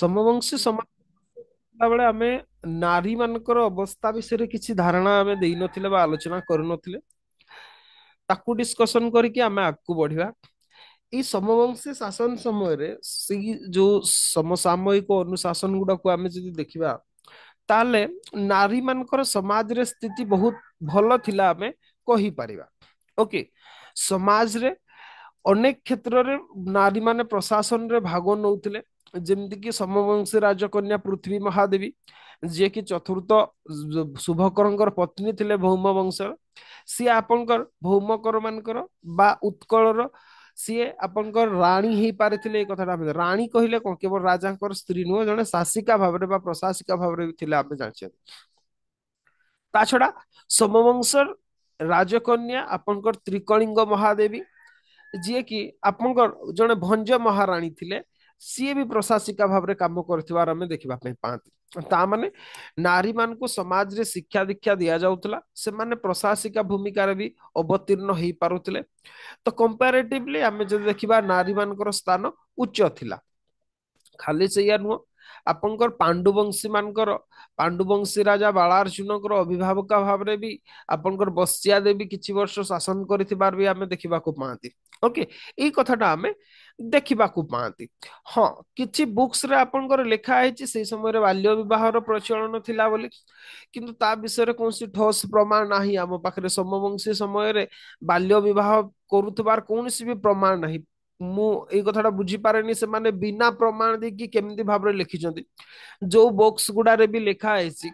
ସମବଂଶୀ ସମାଜବେଳେ ଆମେ ନାରୀ ମାନଙ୍କର ଅବସ୍ଥା ବିଷୟରେ କିଛି ଧାରଣା ଆମେ ଦେଇନଥିଲେ ବା ଆଲୋଚନା କରୁନଥିଲେ ତାକୁ ଡିସ୍କସନ କରିକି ଆମେ ଆଗକୁ ବଢିବା ଏଇ ସମବଂଶୀ ଶାସନ ସମୟରେ ସେଇ ଯୋଉ ସମସାମୟିକ ଅନୁଶାସନ ଗୁଡାକୁ ଆମେ ଯଦି ଦେଖିବା ତାହେଲେ ନାରୀ ମାନଙ୍କର ସମାଜରେ ସ୍ଥିତି ବହୁତ ଭଲ ଥିଲା ଆମେ କହିପାରିବା ଓକେ ସମାଜରେ ଅନେକ କ୍ଷେତ୍ରରେ ନାରୀମାନେ ପ୍ରଶାସନରେ ଭାଗ ନଉଥିଲେ ଯେମିତିକି ସମବଂଶୀ ରାଜକନ୍ୟା ପୃଥିବୀ ମହାଦେବୀ ଯିଏକି ଚତୁର୍ଥ ଶୁଭକରଙ୍କର ପତ୍ନୀ ଥିଲେ ଭୌମ ବଂଶର ସିଏ ଆପଣଙ୍କର ଭୌମକର ମାନଙ୍କର ବା ଉତ୍କଳର ସିଏ ଆପଣଙ୍କର ରାଣୀ ହେଇପାରିଥିଲେ ଏଇ କଥାଟା ଆମେ ରାଣୀ କହିଲେ କଣ କେବଳ ରାଜାଙ୍କର ସ୍ତ୍ରୀ ନୁହଁ ଜଣେ ଶାସିକା ଭାବରେ ବା ପ୍ରଶାସିକା ଭାବରେ ବି ଥିଲେ ଆମେ ଜାଣିଛନ୍ତି ତା ଛଡା ସମବଂଶର ରାଜକନ୍ୟା ଆପଣଙ୍କର ତ୍ରିକଳିଙ୍ଗ ମହାଦେବୀ ଯିଏକି ଆପଣଙ୍କର ଜଣେ ଭଞ୍ଜ ମହାରାଣୀ ଥିଲେ सीए भी प्रशासिका भाव कम कर देखा पाते नारी मान को समाज रे शिक्षा दीक्षा दि जाऊला से मैंने प्रशासिका भूमिकार भी अवतीर्ण हो पारे तो कंपेरेटिवली आम जब देखा नारी मान स्थान उच्च था खाली से नुह आपंकर पांडुवंशी मान पांडुवंशी राजा बालाजुन अभिभावक भाव में भी आपंकर बसिया देवी किसी वर्ष शासन कर देखा पाती ଓକେ ଏଇ କଥାଟା ଆମେ ଦେଖିବାକୁ ପାଆନ୍ତି ହଁ କିଛି ବୁକ୍ସରେ ଆପଣଙ୍କର ଲେଖା ହେଇଛି ସେଇ ସମୟରେ ବାଲ୍ୟ ବିବାହର ପ୍ରଚଳନ ଥିଲା ବୋଲି କିନ୍ତୁ ତା ବିଷୟରେ କୌଣସି ଠୋସ୍ ପ୍ରମାଣ ନାହିଁ ଆମ ପାଖରେ ସମବଂଶୀ ସମୟରେ ବାଲ୍ୟ ବିବାହ କରୁଥିବାର କୌଣସି ବି ପ୍ରମାଣ ନାହିଁ ମୁଁ ଏଇ କଥାଟା ବୁଝିପାରେନି ସେମାନେ ବିନା ପ୍ରମାଣ ଦେଇକି କେମିତି ଭାବରେ ଲେଖିଛନ୍ତି ଯୋଉ ବକ୍ସ ଗୁଡାରେ ବି ଲେଖା ହେଇଛି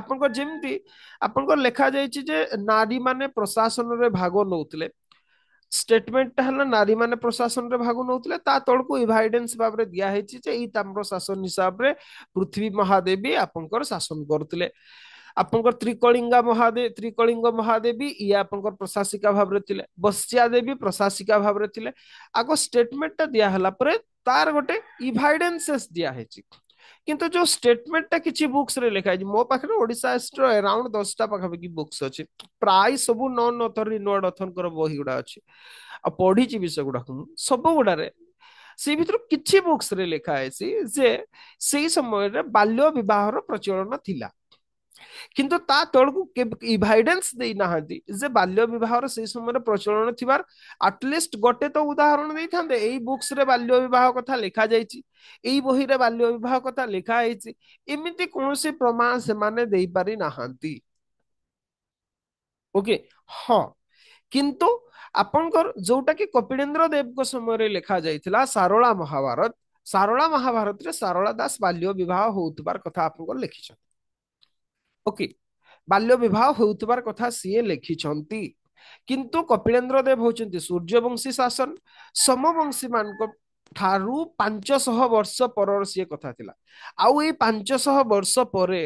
ଆପଣଙ୍କର ଯେମିତି ଆପଣଙ୍କର ଲେଖା ଯାଇଛି ଯେ ନାରୀମାନେ ପ୍ରଶାସନରେ ଭାଗ ନଉଥିଲେ स्टेटमेंट है नारी मान प्रशासन में भाग नौते तौक इभाइडेन्स भाव में दिखाई है शासन हिसाब से पृथ्वी महादेवी आप शासन करते आपंकर त्रिकलींगा महादेव त्रिकलींग महादेवी ई आप प्रशासिका भाव थे बस्या देवी प्रशासिका भाव थे आगो स्टेटमेंट दिया दिहला तार गोटे इभाइडेन्से दिया है କିନ୍ତୁ ଯୋଉ ଷ୍ଟେଟମେଣ୍ଟଟା କିଛି ବୁକ୍ସରେ ଲେଖା ହେଇଛି ମୋ ପାଖରେ ଓଡ଼ିଶା ହିଷ୍ଟ୍ରିର ଏରାଉଣ୍ଡ ଦଶଟା ପାଖାପାଖି ବୁକ୍ସ ଅଛି ପ୍ରାୟ ସବୁ ନନ୍ ଅଥର ନନ୍ ଅଥରଙ୍କର ବହି ଗୁଡ଼ା ଅଛି ଆଉ ପଢିଛି ବିଷୟ ଗୁଡ଼ାକ ମୁଁ ସବୁ ଗୁଡ଼ାରେ ସେଇ ଭିତରୁ କିଛି ବୁକ୍ସରେ ଲେଖା ହେଇଛି ଯେ ସେଇ ସମୟରେ ବାଲ୍ୟ ବିବାହର ପ୍ରଚଳନ ଥିଲା କିନ୍ତୁ ତା ତଳକୁ ଇଭାଇଡେନ୍ସ ଦେଇନାହାନ୍ତି ଯେ ବାଲ୍ୟ ବିବାହର ସେଇ ସମୟରେ ପ୍ରଚଳନ ଥିବାର ଆଟଲିଷ୍ଟ ଗୋଟେ ତ ଉଦାହରଣ ଦେଇଥାନ୍ତେ ଏଇ ବୁକ୍ସରେ ବାଲ୍ୟ ବିବାହ କଥା ଲେଖାଯାଇଛି ଏଇ ବହିରେ ବାଲ୍ୟ ବିବାହ କଥା ଲେଖା ହେଇଛି ଏମିତି କୌଣସି ପ୍ରମାଣ ସେମାନେ ଦେଇପାରି ନାହାନ୍ତି ଓକେ ହଁ କିନ୍ତୁ ଆପଣଙ୍କର ଯୋଉଟାକି କପିଳେନ୍ଦ୍ର ଦେବଙ୍କ ସମୟରେ ଲେଖା ଯାଇଥିଲା ସାରଳା ମହାଭାରତ ସାରଳା ମହାଭାରତରେ ସାରଳା ଦାସ ବାଲ୍ୟ ବିବାହ ହଉଥିବାର କଥା ଆପଣଙ୍କର ଲେଖିଛନ୍ତି ଓକେ ବାଲ୍ୟ ବିବାହ ହେଉଥିବାର କଥା ସିଏ ଲେଖିଛନ୍ତି କିନ୍ତୁ କପିଳେନ୍ଦ୍ର ଦେବ ହେଉଛନ୍ତି ସୂର୍ଯ୍ୟବଂଶୀ ଶାସନ ସମବଂଶୀ ମାନଙ୍କ ଠାରୁ ପାଞ୍ଚଶହ ବର୍ଷ ପରର ସିଏ କଥା ଥିଲା ଆଉ ଏଇ ପାଞ୍ଚଶହ ବର୍ଷ ପରେ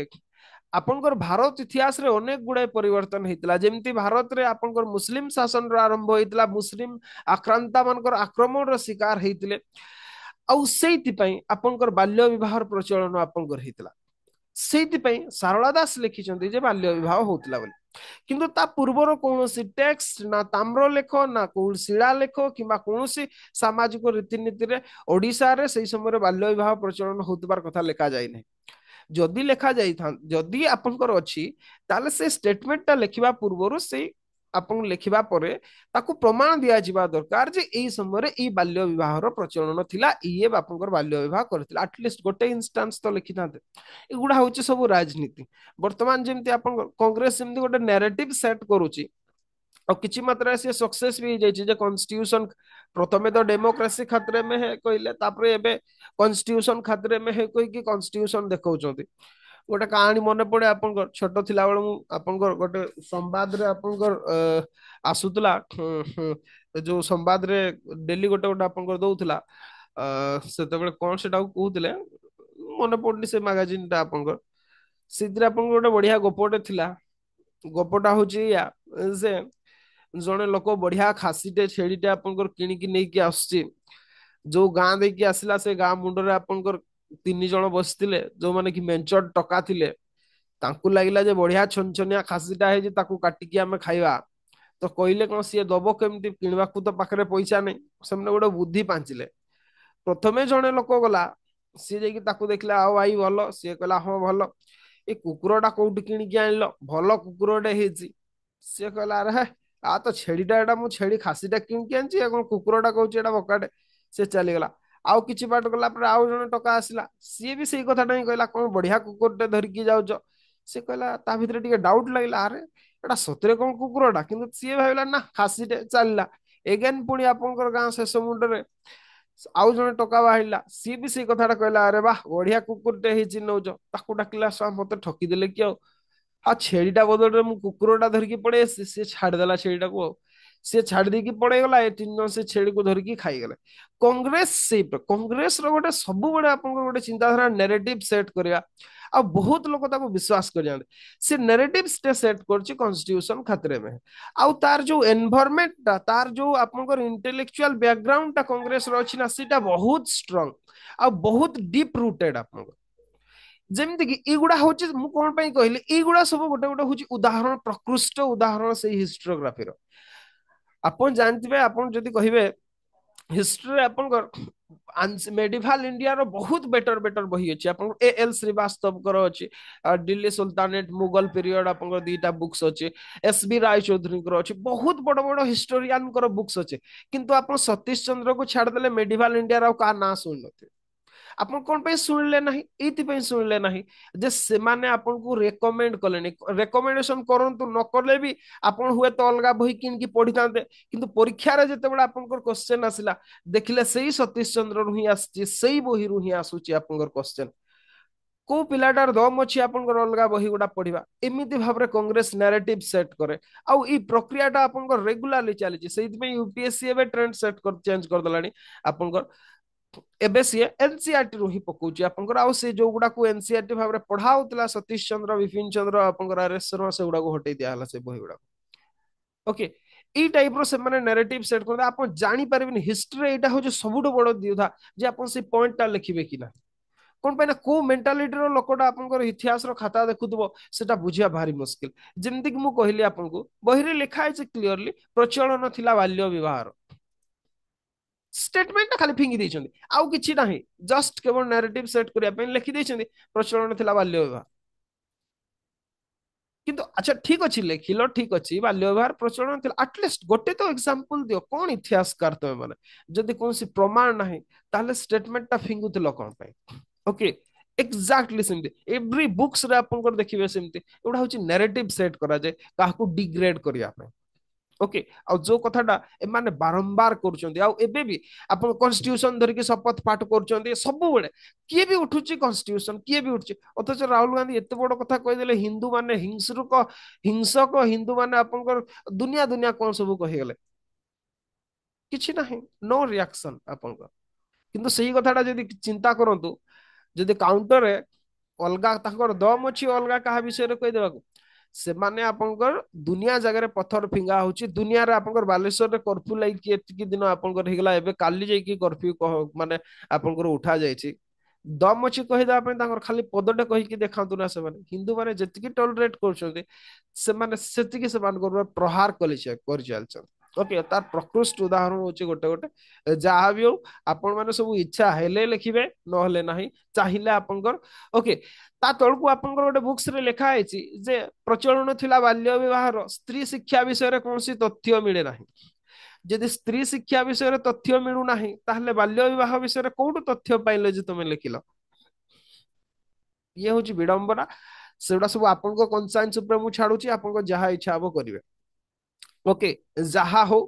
ଆପଣଙ୍କର ଭାରତ ଇତିହାସରେ ଅନେକ ଗୁଡ଼ାଏ ପରିବର୍ତ୍ତନ ହେଇଥିଲା ଯେମିତି ଭାରତରେ ଆପଣଙ୍କର ମୁସଲିମ ଶାସନର ଆରମ୍ଭ ହେଇଥିଲା ମୁସଲିମ ଆକ୍ରାନ୍ତା ମାନଙ୍କର ଆକ୍ରମଣର ଶିକାର ହେଇଥିଲେ ଆଉ ସେଇଥିପାଇଁ ଆପଣଙ୍କର ବାଲ୍ୟ ବିବାହର ପ୍ରଚଳନ ଆପଣଙ୍କର ହେଇଥିଲା ସେଇଥିପାଇଁ ଶାରଳା ଦାସ ଲେଖିଛନ୍ତି ଯେ ବାଲ୍ୟ ବିବାହ ହଉଥିଲା ବୋଲି କିନ୍ତୁ ତା ପୂର୍ବର କୌଣସି ଟେକ୍ସଟ ନା ତାମ୍ରଲେଖ ନା କୌଣସି ଶିଳାଲେଖ କିମ୍ବା କୌଣସି ସାମାଜିକ ରୀତିନୀତିରେ ଓଡ଼ିଶାରେ ସେଇ ସମୟରେ ବାଲ୍ୟ ବିବାହ ପ୍ରଚଳନ ହଉଥିବାର କଥା ଲେଖାଯାଇ ନାହିଁ ଯଦି ଲେଖା ଯାଇଥାନ୍ତା ଯଦି ଆପଣଙ୍କର ଅଛି ତାହେଲେ ସେ ଷ୍ଟେଟମେଣ୍ଟଟା ଲେଖିବା ପୂର୍ବରୁ ସେଇ ताकू प्रमाण दिया दिजा दरकार समय बाल्य बह प्रचलन ये बापर बाल्य बह कर आटलिस्ट गोटे इनस्टान्स तो लिखी था युवा हूँ सब राजनीति बर्तमान कंग्रेस गोटे नेरेटिव सेट कर किसी मात्र सक्सेस भी कन्स्टिट्यूशन प्रथम तो डेमोक्रेसी खातरे में कहले कन्स्टिट्यूशन खातरे में कहीकि कन्स्टिट्यूशन ଗୋଟେ କାହାଣୀ ମନେ ପଡେ ଆପଣଙ୍କର ଛୋଟ ଥିଲାବେଳେ ମୁଁ ଆପଣଙ୍କର ଗୋଟେ ସମ୍ବାଦରେ ଆପଣଙ୍କର ଆସୁଥିଲା ଯୋଉ ସମ୍ବାଦରେ ଡେଲି ଗୋଟେ ଗୋଟେ ଆପଣଙ୍କର ଦଉଥିଲା ସେତେବେଳେ କ'ଣ ସେଟାକୁ କହୁଥିଲେ ମନେ ପଡୁନି ସେ ମାଗାଜିନଟା ଆପଣଙ୍କର ସେଥିରେ ଆପଣଙ୍କର ଗୋଟେ ବଢିଆ ଗପଟେ ଥିଲା ଗପଟା ହଉଛି ଏଇଆ ସେ ଜଣେ ଲୋକ ବଢିଆ ଖାସିଟେ ଛେଳିଟେ ଆପଣଙ୍କର କିଣିକି ନେଇକି ଆସୁଛି ଯୋଉ ଗାଁ ଦେଇକି ଆସିଲା ସେ ଗାଁ ମୁଣ୍ଡରେ ଆପଣଙ୍କର ତିନି ଜଣ ବସିଥିଲେ ଯୋଉମାନେ କି ମେଞ୍ଚଡ଼ ଟକା ଥିଲେ ତାଙ୍କୁ ଲାଗିଲା ଯେ ବଢିଆ ଛନ ଛନିଆ ଖାସିଟା ହେଇଛି ତାକୁ କାଟିକି ଆମେ ଖାଇବା ତ କହିଲେ କଣ ସିଏ ଦବ କେମିତି କିଣିବାକୁ ତ ପାଖରେ ପଇସା ନାହିଁ ସେମାନେ ଗୋଟେ ବୁଦ୍ଧି ପାଞ୍ଚିଲେ ପ୍ରଥମେ ଜଣେ ଲୋକ ଗଲା ସିଏ ଯାଇକି ତାକୁ ଦେଖିଲା ଆଉ ଭାଇ ଭଲ ସିଏ କହିଲା ହଁ ଭଲ ଏ କୁକୁରଟା କୋଉଠି କିଣିକି ଆଣିଲ ଭଲ କୁକୁରଟେ ହେଇଛି ସିଏ କହିଲା ଆରେ ହେ ଆ ତ ଛେଳିଟା ଏଟା ମୁଁ ଛେଳି ଖାସିଟା କିଣିକି ଆଣିଛି ଆଉ କଣ କୁକୁରଟା କହୁଛି ଏଟା ବକାଟେ ସେ ଚାଲିଗଲା ଆଉ କିଛି ବାଟ ଗଲା ପରେ ଆଉ ଜଣେ ଟଙ୍କା ଆସିଲା ସିଏ ବି ସେଇ କଥାଟା ହିଁ କହିଲା କଣ ବଢିଆ କୁକୁରଟେ ଧରିକି ଯାଉଛ ସେ କହିଲା ତା ଭିତରେ ଟିକେ ଡାଉଟ ଲାଗିଲା ଆରେ ଏଟା ସତରେ କଣ କୁକୁରଟା କିନ୍ତୁ ସିଏ ଭାବିଲା ନା ଖାସିଟେ ଚାଲିଲା ଏଗେନ୍ ପୁଣି ଆପଣଙ୍କର ଗାଁ ଶେଷ ମୁଣ୍ଡରେ ଆଉ ଜଣେ ଟଙ୍କା ବାହାରିଲା ସିଏ ବି ସେଇ କଥାଟା କହିଲା ଆରେ ବା ବଢିଆ କୁକୁରଟେ ହେଇଛି ନଉଛ ତାକୁ ଡାକିଲା ସ୍ୱାମୀ ମତେ ଠକିଦେଲେ କି ଆଉ ଆଉ ଛେଳିଟା ବଦଳରେ ମୁଁ କୁକୁରଟା ଧରିକି ପଳେଇ ଆସିଛି ସିଏ ଛାଡ଼ିଦେଲା ଛେଳିଟାକୁ ଆଉ सी छाड़ छाड़ी पड़ेगला से छेड़ी को धरिकी खाई कंग्रेस से कंग्रेस रोटे सब बड़े आप गोटे चिंताधारा नेरेटिव सेट करवा आ बहुत लोग विश्वास कर जाते सी नेरेटिव सेट करूसन खातिर में आ तार जो एनभरमेंटा तार जो आप इंटेलेक्चुआल बैकग्राउंड कंग्रेस अच्छी ना सीटा बहुत स्ट्रंग आ बहुत डीप रूटेड आप गुड़ा हूँ कौन पाई कहली गुड़ा सब गोटे गोटे हूँ उदाहरण प्रकृष्ट उदाहरण से हिस्टोग्राफी रहा ଆପଣ ଜାଣିଥିବେ ଆପଣ ଯଦି କହିବେ ହିଷ୍ଟ୍ରିରେ ଆପଣଙ୍କର ମେଡିଭାଲ ଇଣ୍ଡିଆର ବହୁତ ବେଟର ବେଟର ବହି ଅଛି ଆପଣଙ୍କର ଏ ଏଲ୍ ଶ୍ରୀବାସ୍ତବଙ୍କର ଅଛି ଦିଲ୍ଲୀ ସୁଲତାନେଟ ମୁଗଲ ପିରିୟଡ ଆପଣଙ୍କର ଦୁଇଟା ବୁକ୍ସ ଅଛି ଏସ୍ ବି ରାୟଚୌଧୁରୀଙ୍କର ଅଛି ବହୁତ ବଡ ବଡ ହିଷ୍ଟୋରିଆନଙ୍କର ବୁକ୍ସ ଅଛି କିନ୍ତୁ ଆପଣ ସତୀଶ ଚନ୍ଦ୍ରକୁ ଛାଡ଼ିଦେଲେ ମେଡିଭାଲ ଇଣ୍ଡିଆର ଆଉ କାହା ନାଁ ଶୁଣିନଥିବେ ଆପଣ କ'ଣ ପାଇଁ ଶୁଣିଲେ ନାହିଁ ଏଇଥିପାଇଁ ଶୁଣିଲେ ନାହିଁ ଯେ ସେମାନେ ଆପଣଙ୍କୁ ରେକମେଣ୍ଡ କଲେନି ରେକମେଣ୍ଡେସନ କରନ୍ତୁ ନ କଲେ ବି ଆପଣ ହୁଏତ ଅଲଗା ବହି କିଣିକି ପଢିଥାନ୍ତେ କିନ୍ତୁ ପରୀକ୍ଷାରେ ଯେତେବେଳେ ଆପଣଙ୍କର କ୍ୱେଶ୍ଚେନ୍ ଆସିଲା ଦେଖିଲେ ସେଇ ସତୀଶ ଚନ୍ଦ୍ରରୁ ହିଁ ଆସିଛି ସେଇ ବହିରୁ ହିଁ ଆସୁଛି ଆପଣଙ୍କର କ୍ୱେଶ୍ଚେନ୍ କୋଉ ପିଲାଟାର ଦମ ଅଛି ଆପଣଙ୍କର ଅଲଗା ବହି ଗୁଡା ପଢିବା ଏମିତି ଭାବରେ କଂଗ୍ରେସ ନାରେଟିଭ ସେଟ୍ କରେ ଆଉ ଏଇ ପ୍ରକ୍ରିୟାଟା ଆପଣଙ୍କର ରେଗୁଲାରଲି ଚାଲିଛି ସେଇଥିପାଇଁ ୟୁପିଏସସି ଏବେ ଟ୍ରେଣ୍ଡ ସେଟ୍ ଚେଞ୍ଜ କରିଦେଲାଣି ଆପଣଙ୍କର ଏବେ ସିଏ ଏନସିଆରଟିରୁ ହିଁ ପକଉଛି ଆପଣଙ୍କର ଆଉ ସେ ଯୋଉଗୁଡାକୁ ଏନସିଆରଟି ଭାବରେ ପଢା ହଉଥିଲା ସତୀଶ ଚନ୍ଦ୍ର ବିପିନ ଚନ୍ଦ୍ର ଆପଣଙ୍କର ଆର ଏସ୍ ଶର୍ମା ସେଗୁଡାକୁ ହଟେଇ ଦିଆହେଲା ସେ ବହି ଗୁଡାକୁ ଓକେ ଏଇ ଟାଇପର ସେମାନେ ନେରେଟିଭ ସେଟ୍ କରନ୍ତି ଆପଣ ଜାଣିପାରିବେନି ହିଷ୍ଟ୍ରିରେ ଏଇଟା ହଉଛି ସବୁଠୁ ବଡ ଦ୍ୱିଧା ଯେ ଆପଣ ସେ ପଏଣ୍ଟଟା ଲେଖିବେ କି ନାହିଁ কোন পাই না কেউ মেন্টালিটির লোকটা আপনার ইতিহাসর খাতা দেখুব সেটা বুঝিয়া ভারি মুশকিল যেমিকি মু কহিলি আপনার বহিরে লেখা হয়েছে ক্লিয়রলি প্রচলন লা বাল্য বিবাহর ଷ୍ଟେଟମେଣ୍ଟଟା ଖାଲି ଫିଙ୍ଗି ଦେଇଛନ୍ତି ଆଉ କିଛି ନାହିଁ ଜଷ୍ଟ କେବଳ ନାରେଟିଭ ସେଟ୍ କରିବା ପାଇଁ ଲେଖି ଦେଇଛନ୍ତି ପ୍ରଚଳନ ଥିଲା ବାଲ୍ୟ ବ୍ୟବହାର କିନ୍ତୁ ଆଚ୍ଛା ଠିକ ଅଛି ଲେଖିଲ ଠିକ ଅଛି ବାଲ୍ୟ ବ୍ୟବହାର ପ୍ରଚଳନ ଥିଲା ଆଟଲିଷ୍ଟ ଗୋଟେ ତ ଏକ୍ସାମ୍ପଲ ଦିଅ କଣ ଇତିହାସକାର ତମେମାନେ ଯଦି କୌଣସି ପ୍ରମାଣ ନାହିଁ ତାହେଲେ ଷ୍ଟେଟମେଣ୍ଟଟା ଫିଙ୍ଗୁଥିଲ କଣ ପାଇଁ ଓକେ ଏକ୍ଜାକ୍ଟଲି ସେମିତି ଏଭ୍ରି ବୁକ୍ସରେ ଆପଣଙ୍କର ଦେଖିବେ ସେମିତି ଏଗୁଡ଼ା ହଉଛି ନେରେଟିଭ ସେଟ୍ କରାଯାଏ କାହାକୁ ଡିଗ୍ରେଡ୍ କରିବା ପାଇଁ ଓକେ ଆଉ ଯୋଉ କଥାଟା ଏମାନେ ବାରମ୍ବାର କରୁଛନ୍ତି ଆଉ ଏବେ ବି ଆପଣ କନଷ୍ଟିଟ୍ୟୁସନ ଧରିକି ଶପଥ ପାଠ କରୁଛନ୍ତି ସବୁବେଳେ କିଏ ବି ଉଠୁଛି କନଷ୍ଟିଟ୍ୟୁସନ କିଏ ବି ଉଠୁଛି ଅଥଚ ରାହୁଲ ଗାନ୍ଧୀ ଏତେ ବଡ କଥା କହିଦେଲେ ହିନ୍ଦୁ ମାନେ ହିଂସୁକ ହିଂସକ ହିନ୍ଦୁ ମାନେ ଆପଣଙ୍କର ଦୁନିଆ ଦୁନିଆ କଣ ସବୁ କହିଗଲେ କିଛି ନାହିଁ ନୋ ରିଆକ୍ସନ ଆପଣଙ୍କର କିନ୍ତୁ ସେଇ କଥାଟା ଯଦି ଚିନ୍ତା କରନ୍ତୁ ଯଦି କାଉଣ୍ଟରରେ ଅଲଗା ତାଙ୍କର ଦମ ଅଛି ଅଲଗା କାହା ବିଷୟରେ କହିଦେବାକୁ ସେମାନେ ଆପଣଙ୍କର ଦୁନିଆ ଜାଗାରେ ପଥର ଫିଙ୍ଗା ହଉଛି ଦୁନିଆରେ ଆପଣଙ୍କର ବାଲେଶ୍ୱରରେ କର୍ଫ୍ୟୁ ଲାଗିକି ଏତିକି ଦିନ ଆପଣଙ୍କର ହେଇଗଲା ଏବେ କାଲି ଯାଇକି କର୍ଫ୍ୟୁ ମାନେ ଆପଣଙ୍କର ଉଠାଯାଇଛି ଯାଇଛି ଦମ ଅଛି କହିଦେବା ପାଇଁ ତାଙ୍କର ଖାଲି ପଦଟେ କହିକି ଦେଖାନ୍ତୁ ନା ସେମାନେ ହିନ୍ଦୁମାନେ ଯେତିକି ଟଲରେଟ୍ କରୁଛନ୍ତି ସେମାନେ ସେତିକି ସେମାନଙ୍କର ପ୍ରହାର କରି କରି ଚାଲିଛନ୍ତି ओके तार प्रकृष्ट उदाहरण हूँ गोटे गोटे जहाँ भी हूँ आपण मैंने सब इच्छा हेले लिखे ना ना चाहिए आपंकर ओके तलक आप गोटे बुक्स लिखाई प्रचलन थी बाल्य बहार स्त्री शिक्षा विषय में कौन तथ्य मिले ना जदि स्त्री शिक्षा विषय में तथ्य मिलूना तेल बाल्य बहुत विषय में कौट तथ्य पाइल जो तुम लिखल ये हूँ विडम्बना से गुडा सब आप कन्सा छाड़ू आप इच्छा हम करेंगे ଓକେ ଯାହା ହଉ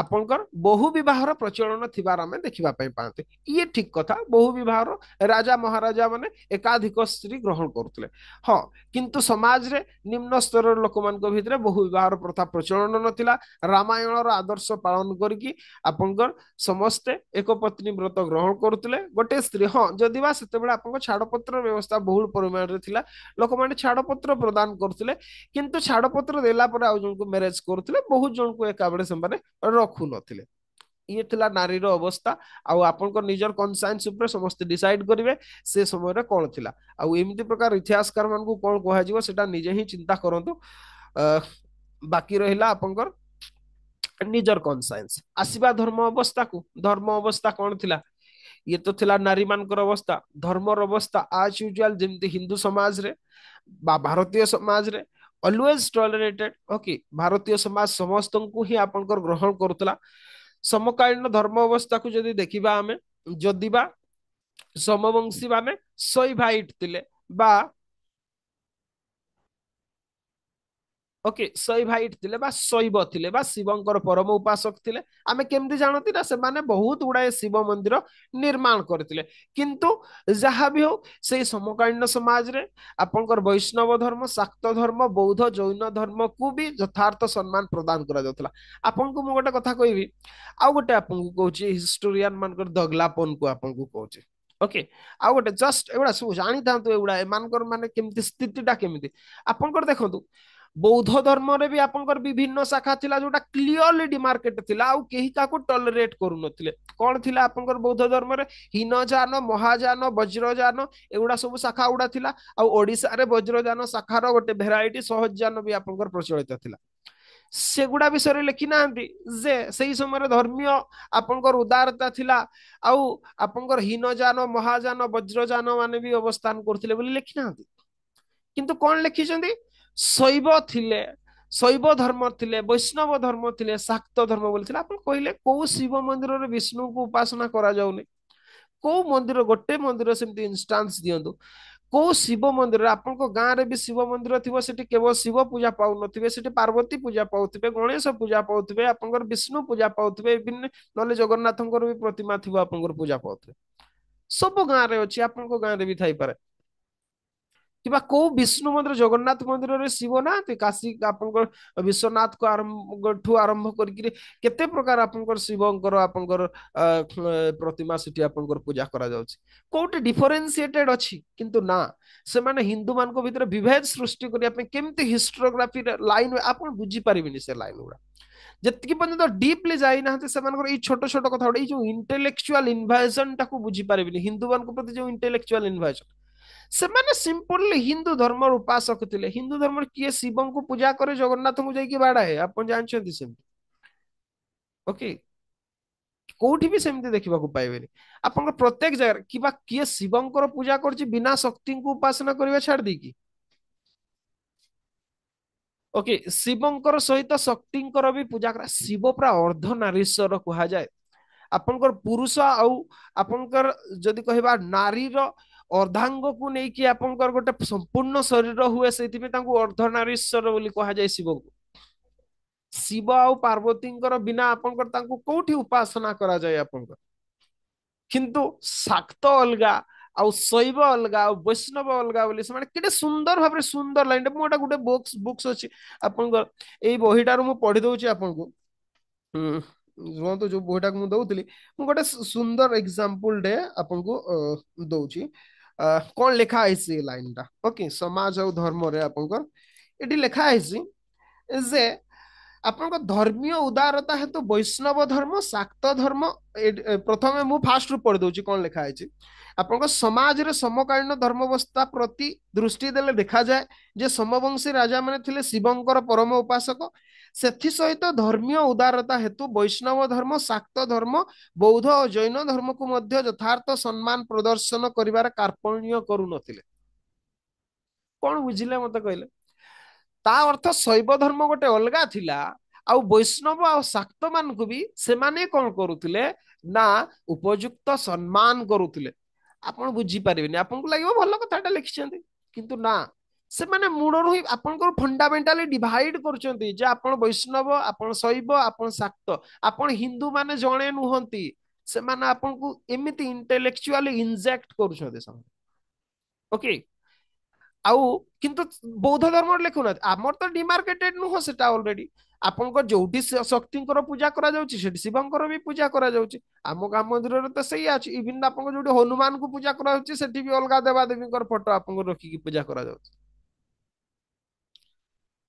ଆପଣଙ୍କର ବହୁ ବିବାହର ପ୍ରଚଳନ ଥିବାର ଆମେ ଦେଖିବା ପାଇଁ ପାଆନ୍ତେ ଇଏ ଠିକ କଥା ବହୁ ବିବାହର ରାଜା ମହାରାଜା ମାନେ ଏକାଧିକ ସ୍ତ୍ରୀ ଗ୍ରହଣ କରୁଥିଲେ ହଁ କିନ୍ତୁ ସମାଜରେ ନିମ୍ନ ସ୍ତରର ଲୋକମାନଙ୍କ ଭିତରେ ବହୁ ବିବାହର ପ୍ରଥା ପ୍ରଚଳନ ନଥିଲା ରାମାୟଣର ଆଦର୍ଶ ପାଳନ କରିକି ଆପଣଙ୍କର ସମସ୍ତେ ଏକ ପତ୍ନୀ ବ୍ରତ ଗ୍ରହଣ କରୁଥିଲେ ଗୋଟେ ସ୍ତ୍ରୀ ହଁ ଯଦି ବା ସେତେବେଳେ ଆପଣଙ୍କ ଛାଡ଼ପତ୍ର ବ୍ୟବସ୍ଥା ବହୁଳ ପରିମାଣରେ ଥିଲା ଲୋକମାନେ ଛାଡ଼ପତ୍ର ପ୍ରଦାନ କରୁଥିଲେ କିନ୍ତୁ ଛାଡ଼ପତ୍ର ଦେଲା ପରେ ଆଉ ଜଣଙ୍କୁ ମ୍ୟାରେଜ କରୁଥିଲେ ବହୁ ବହୁତ ଜଣଙ୍କୁ ଏକାବେଳେ ସେମାନେ ରଖୁନଥିଲେ ଇଏ ଥିଲା ନାରୀର ଅବସ୍ଥା ଆଉ ଆପଣଙ୍କ ନିଜର କନସାଇନ୍ସ ଉପରେ ସମସ୍ତେ ଡିସାଇଡ କରିବେ ସେ ସମୟରେ କଣ ଥିଲା ଆଉ ଏମିତି ପ୍ରକାର ଇତିହାସକାର ମାନଙ୍କୁ କଣ କୁହାଯିବ ସେଟା ନିଜେ ହିଁ ଚିନ୍ତା କରନ୍ତୁ ବାକି ରହିଲା ଆପଣଙ୍କର ନିଜର କନସାଇନ୍ସ ଆସିବା ଧର୍ମ ଅବସ୍ଥାକୁ ଧର୍ମ ଅବସ୍ଥା କଣ ଥିଲା ଇଏ ତ ଥିଲା ନାରୀମାନଙ୍କର ଅବସ୍ଥା ଧର୍ମର ଅବସ୍ଥା ଆଜ୍ ୟୁଜୁଆଲ ଯେମିତି ହିନ୍ଦୁ ସମାଜରେ ବା ଭାରତୀୟ ସମାଜରେ ଅଲୱେଜ ଟଲରେଟେଡ ଓକେ ଭାରତୀୟ ସମାଜ ସମସ୍ତଙ୍କୁ ହିଁ ଆପଣଙ୍କର ଗ୍ରହଣ କରୁଥିଲା ସମକାଳୀନ ଧର୍ମ ଅବସ୍ଥାକୁ ଯଦି ଦେଖିବା ଆମେ ଯଦି ବା ସମବଂଶୀ ମାନେ ଶୈଭାଇଟ ଥିଲେ ବା ଓକେ ଶୈଭାଇଟ୍ ଥିଲେ ବା ଶୈବ ଥିଲେ ବା ଶିବଙ୍କର ପରମ ଉପାସକ ଥିଲେ ଆମେ କେମିତି ଜାଣନ୍ତି ନା ସେମାନେ ବହୁତ ଗୁଡ଼ାଏ ଶିବ ମନ୍ଦିର ନିର୍ମାଣ କରିଥିଲେ କିନ୍ତୁ ଯାହା ବି ହଉ ସେଇ ସମକାଳୀନ ସମାଜରେ ଆପଣଙ୍କର ବୈଷ୍ଣବ ଧର୍ମ ଶାକ୍ତ ଧର୍ମ ବୌଦ୍ଧ ଜୈନ ଧର୍ମକୁ ବି ଯଥାର୍ଥ ସମ୍ମାନ ପ୍ରଦାନ କରାଯାଉଥିଲା ଆପଣଙ୍କୁ ମୁଁ ଗୋଟେ କଥା କହିବି ଆଉ ଗୋଟେ ଆପଣଙ୍କୁ କହୁଛି ହିଷ୍ଟୋରିଆନ ମାନଙ୍କର ଦଗଲାପନକୁ ଆପଣଙ୍କୁ କହୁଛି ଓକେ ଆଉ ଗୋଟେ ଜଷ୍ଟ ଏଗୁଡ଼ା ସବୁ ଜାଣିଥାନ୍ତୁ ଏଗୁଡ଼ା ଏମାନଙ୍କର ମାନେ କେମିତି ସ୍ଥିତିଟା କେମିତି ଆପଣଙ୍କର ଦେଖନ୍ତୁ বৌদ্ধ ধর্মরে বি আপনার বিভিন্ন শাখা লা যেটা ক্লিয়রলি ডিমার্কেট লা আউ কেহি কাকু টলরেট করুনথিলে কোন থিলা আপনার বৌদ্ধ ধর্মরে হীনযান মহাযান বজ্রযান এগুড়া সব শাখা গুড়া লা আউ ওড়িশারে বজ্রযান শাখার গোটে ভেরাইটি সহজযান বি আপনার প্রচলিত লা সেগুড়া বিষয়ে লেখি না যে সেই সময় ধর্মীয় আপনার উদারতা লা আউ আপনার হীনযান মহাযান বজ্রযান মানে বি অবস্থান করুলে বলে লেখি না কিন্তু কোন লিখিছেন ଶୈବ ଥିଲେ ଶୈବ ଧର୍ମ ଥିଲେ ବୈଷ୍ଣବ ଧର୍ମ ଥିଲେ ଶାକ୍ତ ଧର୍ମ ବୋଲି ଥିଲେ ଆପଣ କହିଲେ କୋଉ ଶିବ ମନ୍ଦିରରେ ବିଷ୍ଣୁଙ୍କୁ ଉପାସନା କରାଯାଉନି କୋଉ ମନ୍ଦିର ଗୋଟେ ମନ୍ଦିର ସେମିତି ଇନଷ୍ଟାନ୍ସ ଦିଅନ୍ତୁ କୋଉ ଶିବ ମନ୍ଦିର ଆପଣଙ୍କ ଗାଁରେ ବି ଶିବ ମନ୍ଦିର ଥିବ ସେଠି କେବଳ ଶିବ ପୂଜା ପାଉନଥିବେ ସେଠି ପାର୍ବତୀ ପୂଜା ପାଉଥିବେ ଗଣେଶ ପୂଜା ପାଉଥିବେ ଆପଣଙ୍କର ବିଷ୍ଣୁ ପୂଜା ପାଉଥିବେ ବିଭିନ୍ନ ନହେଲେ ଜଗନ୍ନାଥଙ୍କର ବି ପ୍ରତିମା ଥିବ ଆପଣଙ୍କର ପୂଜା ପାଉଥିବେ ସବୁ ଗାଁରେ ଅଛି ଆପଣଙ୍କ ଗାଁରେ ବି ଥାଇପାରେ କିମ୍ବା କୋଉ ବିଷ୍ଣୁ ମନ୍ଦିର ଜଗନ୍ନାଥ ମନ୍ଦିରରେ ଶିବନାଥ କାଶୀ ଆପଣଙ୍କର ବିଶ୍ୱନାଥକୁ ଆରମ୍ଭ ଠୁ ଆରମ୍ଭ କରିକିରି କେତେ ପ୍ରକାର ଆପଣଙ୍କର ଶିବଙ୍କର ଆପଣଙ୍କର ପ୍ରତିମା ସେଠି ଆପଣଙ୍କର ପୂଜା କରାଯାଉଛି କୋଉଠି ଡିଫରେନ୍ସିଏଟେଡ୍ ଅଛି କିନ୍ତୁ ନା ସେମାନେ ହିନ୍ଦୁମାନଙ୍କ ଭିତରେ ବିଭେଦ ସୃଷ୍ଟି କରିବା ପାଇଁ କେମିତି ହିଷ୍ଟ୍ରୋଗ୍ରାଫି ଲାଇନ ଆପଣ ବୁଝିପାରିବେନି ସେ ଲାଇନ ଗୁଡା ଯେତିକି ପର୍ଯ୍ୟନ୍ତ ଡିପ୍ଲି ଯାଇନାହାନ୍ତି ସେମାନଙ୍କର ଏଇ ଛୋଟ ଛୋଟ କଥା ଗୋଟେ ଏଇ ଯୋଉ ଇଣ୍ଟେଲେକ୍ଚୁଆଲ ଇନଭାଜନଟାକୁ ବୁଝିପାରିବେନି ହିନ୍ଦୁମାନଙ୍କ ପ୍ରତି ଯୋଉ ଇଣ୍ଟେଲେକ୍ଚୁଆଲ ଇନଭାଜନ ସେମାନେ ସିମ୍ପଲି ହିନ୍ଦୁ ଧର୍ମର ଉପାସକ ଥିଲେ ହିନ୍ଦୁ ଧର୍ମରେ କିଏ ଶିବଙ୍କୁ ପୂଜା କରେ ଜଗନ୍ନାଥଙ୍କୁ ଯାଇକି ବାଡ଼ାଏ ଆପଣ ଜାଣିଛନ୍ତି ସେମିତି ଓକେ କୋଉଠି ବି ସେମିତି ଦେଖିବାକୁ ପାଇବେନି ଆପଣଙ୍କ ପ୍ରତ୍ୟେକ ଜାଗାରେ କିମ୍ବା କିଏ ଶିବଙ୍କର ପୂଜା କରୁଛି ବିନା ଶକ୍ତିଙ୍କୁ ଉପାସନା କରିବା ଛାଡି ଦେଇକି ଓକେ ଶିବଙ୍କର ସହିତ ଶକ୍ତିଙ୍କର ବି ପୂଜା କରା ଶିବ ପୁରା ଅର୍ଦ୍ଧ ନାରୀଶ୍ୱର କୁହାଯାଏ ଆପଣଙ୍କର ପୁରୁଷ ଆଉ ଆପଣଙ୍କର ଯଦି କହିବା ନାରୀର ଅର୍ଦ୍ଧାଙ୍ଗକୁ ନେଇକି ଆପଣଙ୍କର ଗୋଟେ ସମ୍ପୂର୍ଣ୍ଣ ଶରୀର ହୁଏ ସେଇଥିପାଇଁ ତାଙ୍କୁ ଅର୍ଦ୍ଧନାରୀଶ୍ୱର ବୋଲି କୁହାଯାଏ ଶିବଙ୍କୁ ଶିବ ଆଉ ପାର୍ବତୀଙ୍କର ବିନା ଆପଣଙ୍କର ତାଙ୍କୁ କୋଉଠି ଉପାସନା କରାଯାଏ ଆପଣଙ୍କର କିନ୍ତୁ ଶାକ୍ତ ଅଲଗା ଆଉ ଶୈବ ଅଲଗା ଆଉ ବୈଷ୍ଣବ ଅଲଗା ବୋଲି ସେମାନେ କେତେ ସୁନ୍ଦର ଭାବରେ ସୁନ୍ଦର ଲାଇନଟା ମୁଁ ଗୋଟେ ଗୋଟେ ବୁକ୍ସ ବୁକ୍ସ ଅଛି ଆପଣଙ୍କର ଏଇ ବହିଟାରୁ ମୁଁ ପଢି ଦଉଛି ଆପଣଙ୍କୁ ରୁହନ୍ତୁ ଯୋଉ ବହିଟାକୁ ମୁଁ ଦଉଥିଲି ମୁଁ ଗୋଟେ ସୁନ୍ଦର ଏକ୍ସାମ୍ପଲଟେ ଆପଣଙ୍କୁ ଦଉଛି କଣ ଲେଖା ହେଇଛି ଏ ଲାଇନଟା ଓକେ ସମାଜ ଆଉ ଧର୍ମରେ ଆପଣଙ୍କର ଏଠି ଲେଖା ହେଇଛି ଯେ ଆପଣଙ୍କ ଧର୍ମୀୟ ଉଦାରତା ହେତୁ ବୈଷ୍ଣବ ଧର୍ମ ଶାକ୍ତ ଧର୍ମ ପ୍ରଥମେ ମୁଁ ଫାର୍ଷ୍ଟରୁ ପଢ଼ିଦେଉଛି କଣ ଲେଖା ହେଇଛି ଆପଣଙ୍କ ସମାଜରେ ସମକାଳୀନ ଧର୍ମାବସ୍ଥା ପ୍ରତି ଦୃଷ୍ଟି ଦେଲେ ଦେଖାଯାଏ ଯେ ସମବଂଶୀ ରାଜାମାନେ ଥିଲେ ଶିବଙ୍କର ପରମ ଉପାସକ ସେଥି ସହିତ ଧର୍ମୀୟ ଉଦାରତା ହେତୁ ବୈଷ୍ଣବ ଧର୍ମ ଶାକ୍ତ ଧର୍ମ ବୌଦ୍ଧ ଓ ଜୈନ ଧର୍ମକୁ ମଧ୍ୟ ଯଥାର୍ଥ ସମ୍ମାନ ପ୍ରଦର୍ଶନ କରିବାର କାର୍ପଣ୍ୟ କରୁନଥିଲେ କଣ ବୁଝିଲେ ମତେ କହିଲେ ତା ଅର୍ଥ ଶୈବ ଧର୍ମ ଗୋଟେ ଅଲଗା ଥିଲା ଆଉ ବୈଷ୍ଣବ ଆଉ ଶାକ୍ତ ମାନଙ୍କୁ ବି ସେମାନେ କଣ କରୁଥିଲେ ନା ଉପଯୁକ୍ତ ସମ୍ମାନ କରୁଥିଲେ ଆପଣ ବୁଝିପାରିବେନି ଆପଣଙ୍କୁ ଲାଗିବ ଭଲ କଥାଟା ଲେଖିଛନ୍ତି କିନ୍ତୁ ନା ସେମାନେ ମୂଳରୁ ହିଁ ଆପଣଙ୍କର ଫଣ୍ଡାମେଣ୍ଟାଲି ଡିଭାଇଡ କରୁଛନ୍ତି ଯେ ଆପଣ ବୈଷ୍ଣବ ଆପଣ ଶୈବ ଆପଣ ଶାକ୍ତ ଆପଣ ହିନ୍ଦୁ ମାନେ ଜଣେ ନୁହନ୍ତି ସେମାନେ ଆପଣଙ୍କୁ ଏମିତି ଇଣ୍ଟେଲେକ୍ଚୁଆଲି ଇଞ୍ଜେକ୍ଟ କରୁଛନ୍ତି ସେମାନେ ଓକେ ଆଉ କିନ୍ତୁ ବୌଦ୍ଧ ଧର୍ମରେ ଲେଖୁନାହାନ୍ତି ଆମର ତ ଡିମାର୍କେଟେଡ ନୁହଁ ସେଟା ଅଲରେଡି ଆପଣଙ୍କ ଯୋଉଠି ଶକ୍ତିଙ୍କର ପୂଜା କରାଯାଉଛି ସେଠି ଶିବଙ୍କର ବି ପୂଜା କରାଯାଉଛି ଆମ ଗାଁ ମନ୍ଦିରରେ ତ ସେଇଆ ଅଛି ଇଭିନ୍ ଆପଣଙ୍କ ଯୋଉଠି ହନୁମାନଙ୍କୁ ପୂଜା କରାଯାଉଛି ସେଠି ବି ଅଲଗା ଦେବାଦେବୀଙ୍କର ଫଟୋ ଆପଣଙ୍କୁ ରଖିକି ପୂଜା କରାଯାଉଛି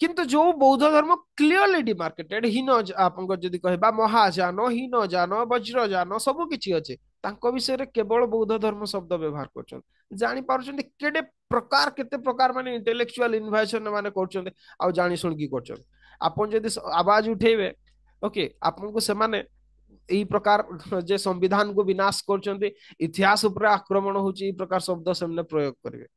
କିନ୍ତୁ ଯୋଉ ବୌଦ୍ଧ ଧର୍ମ କ୍ଲିଅରଲି ଡିମାର୍କେଟେଡ ହୀନଙ୍କ ଯଦି କହିବା ମହାଯାନ ହୀନଯାନ ବଜ୍ରଯାନ ସବୁ କିଛି ଅଛି ତାଙ୍କ ବିଷୟରେ କେବଳ ବୌଦ୍ଧ ଧର୍ମ ଶବ୍ଦ ବ୍ୟବହାର କରୁଛନ୍ତି ଜାଣିପାରୁଛନ୍ତି କେତେ ପ୍ରକାର କେତେ ପ୍ରକାର ମାନେ ଇଣ୍ଟେଲେକ୍ଚୁଆଲ ଇନଭାଇସନ ମାନେ କରୁଛନ୍ତି ଆଉ ଜାଣି ଶୁଣିକି କରୁଛନ୍ତି ଆପଣ ଯଦି ଆବାଜ ଉଠେଇବେ ଓକେ ଆପଣଙ୍କୁ ସେମାନେ ଏଇ ପ୍ରକାର ଯେ ସମ୍ବିଧାନକୁ ବିନାଶ କରୁଛନ୍ତି ଇତିହାସ ଉପରେ ଆକ୍ରମଣ ହଉଛି ଏଇ ପ୍ରକାର ଶବ୍ଦ ସେମାନେ ପ୍ରୟୋଗ କରିବେ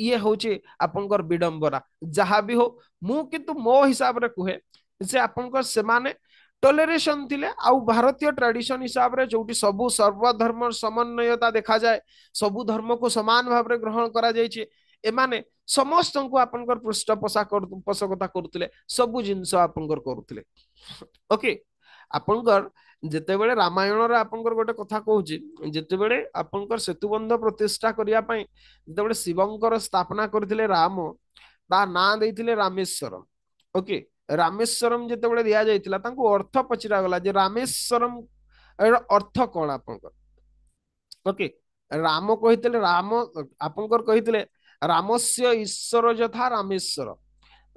ये हूँ आपंकर विडम्बना जहा भी हो मु किंतु मो हिसाब रे कहे से आपने टलेरेसन थी आरतीय ट्राडिशन हिसाब से जो सब सर्वधर्म समन्वयता देखा जाए सब धर्म को सामान भाव ग्रहण कर पृष्ठ पोषा कर पोषकता करुले सब जिनस आपंकर ओके आपंकर ଯେତେବେଳେ ରାମାୟଣରେ ଆପଣଙ୍କର ଗୋଟେ କଥା କହୁଛି ଯେତେବେଳେ ଆପଣଙ୍କର ସେତୁବନ୍ଧ ପ୍ରତିଷ୍ଠା କରିବା ପାଇଁ ଯେତେବେଳେ ଶିବଙ୍କର ସ୍ଥାପନା କରିଥିଲେ ରାମ ତା ନାଁ ଦେଇଥିଲେ ରାମେଶ୍ୱରମ ଓକେ ରାମେଶ୍ୱରମ ଯେତେବେଳେ ଦିଆଯାଇଥିଲା ତାଙ୍କୁ ଅର୍ଥ ପଚରାଗଲା ଯେ ରାମେଶ୍ୱରମ ଅର୍ଥ କଣ ଆପଣଙ୍କର ଓକେ ରାମ କହିଥିଲେ ରାମ ଆପଣଙ୍କର କହିଥିଲେ ରାମସ୍ୟ ଈଶ୍ୱର ଯଥା ରାମେଶ୍ୱର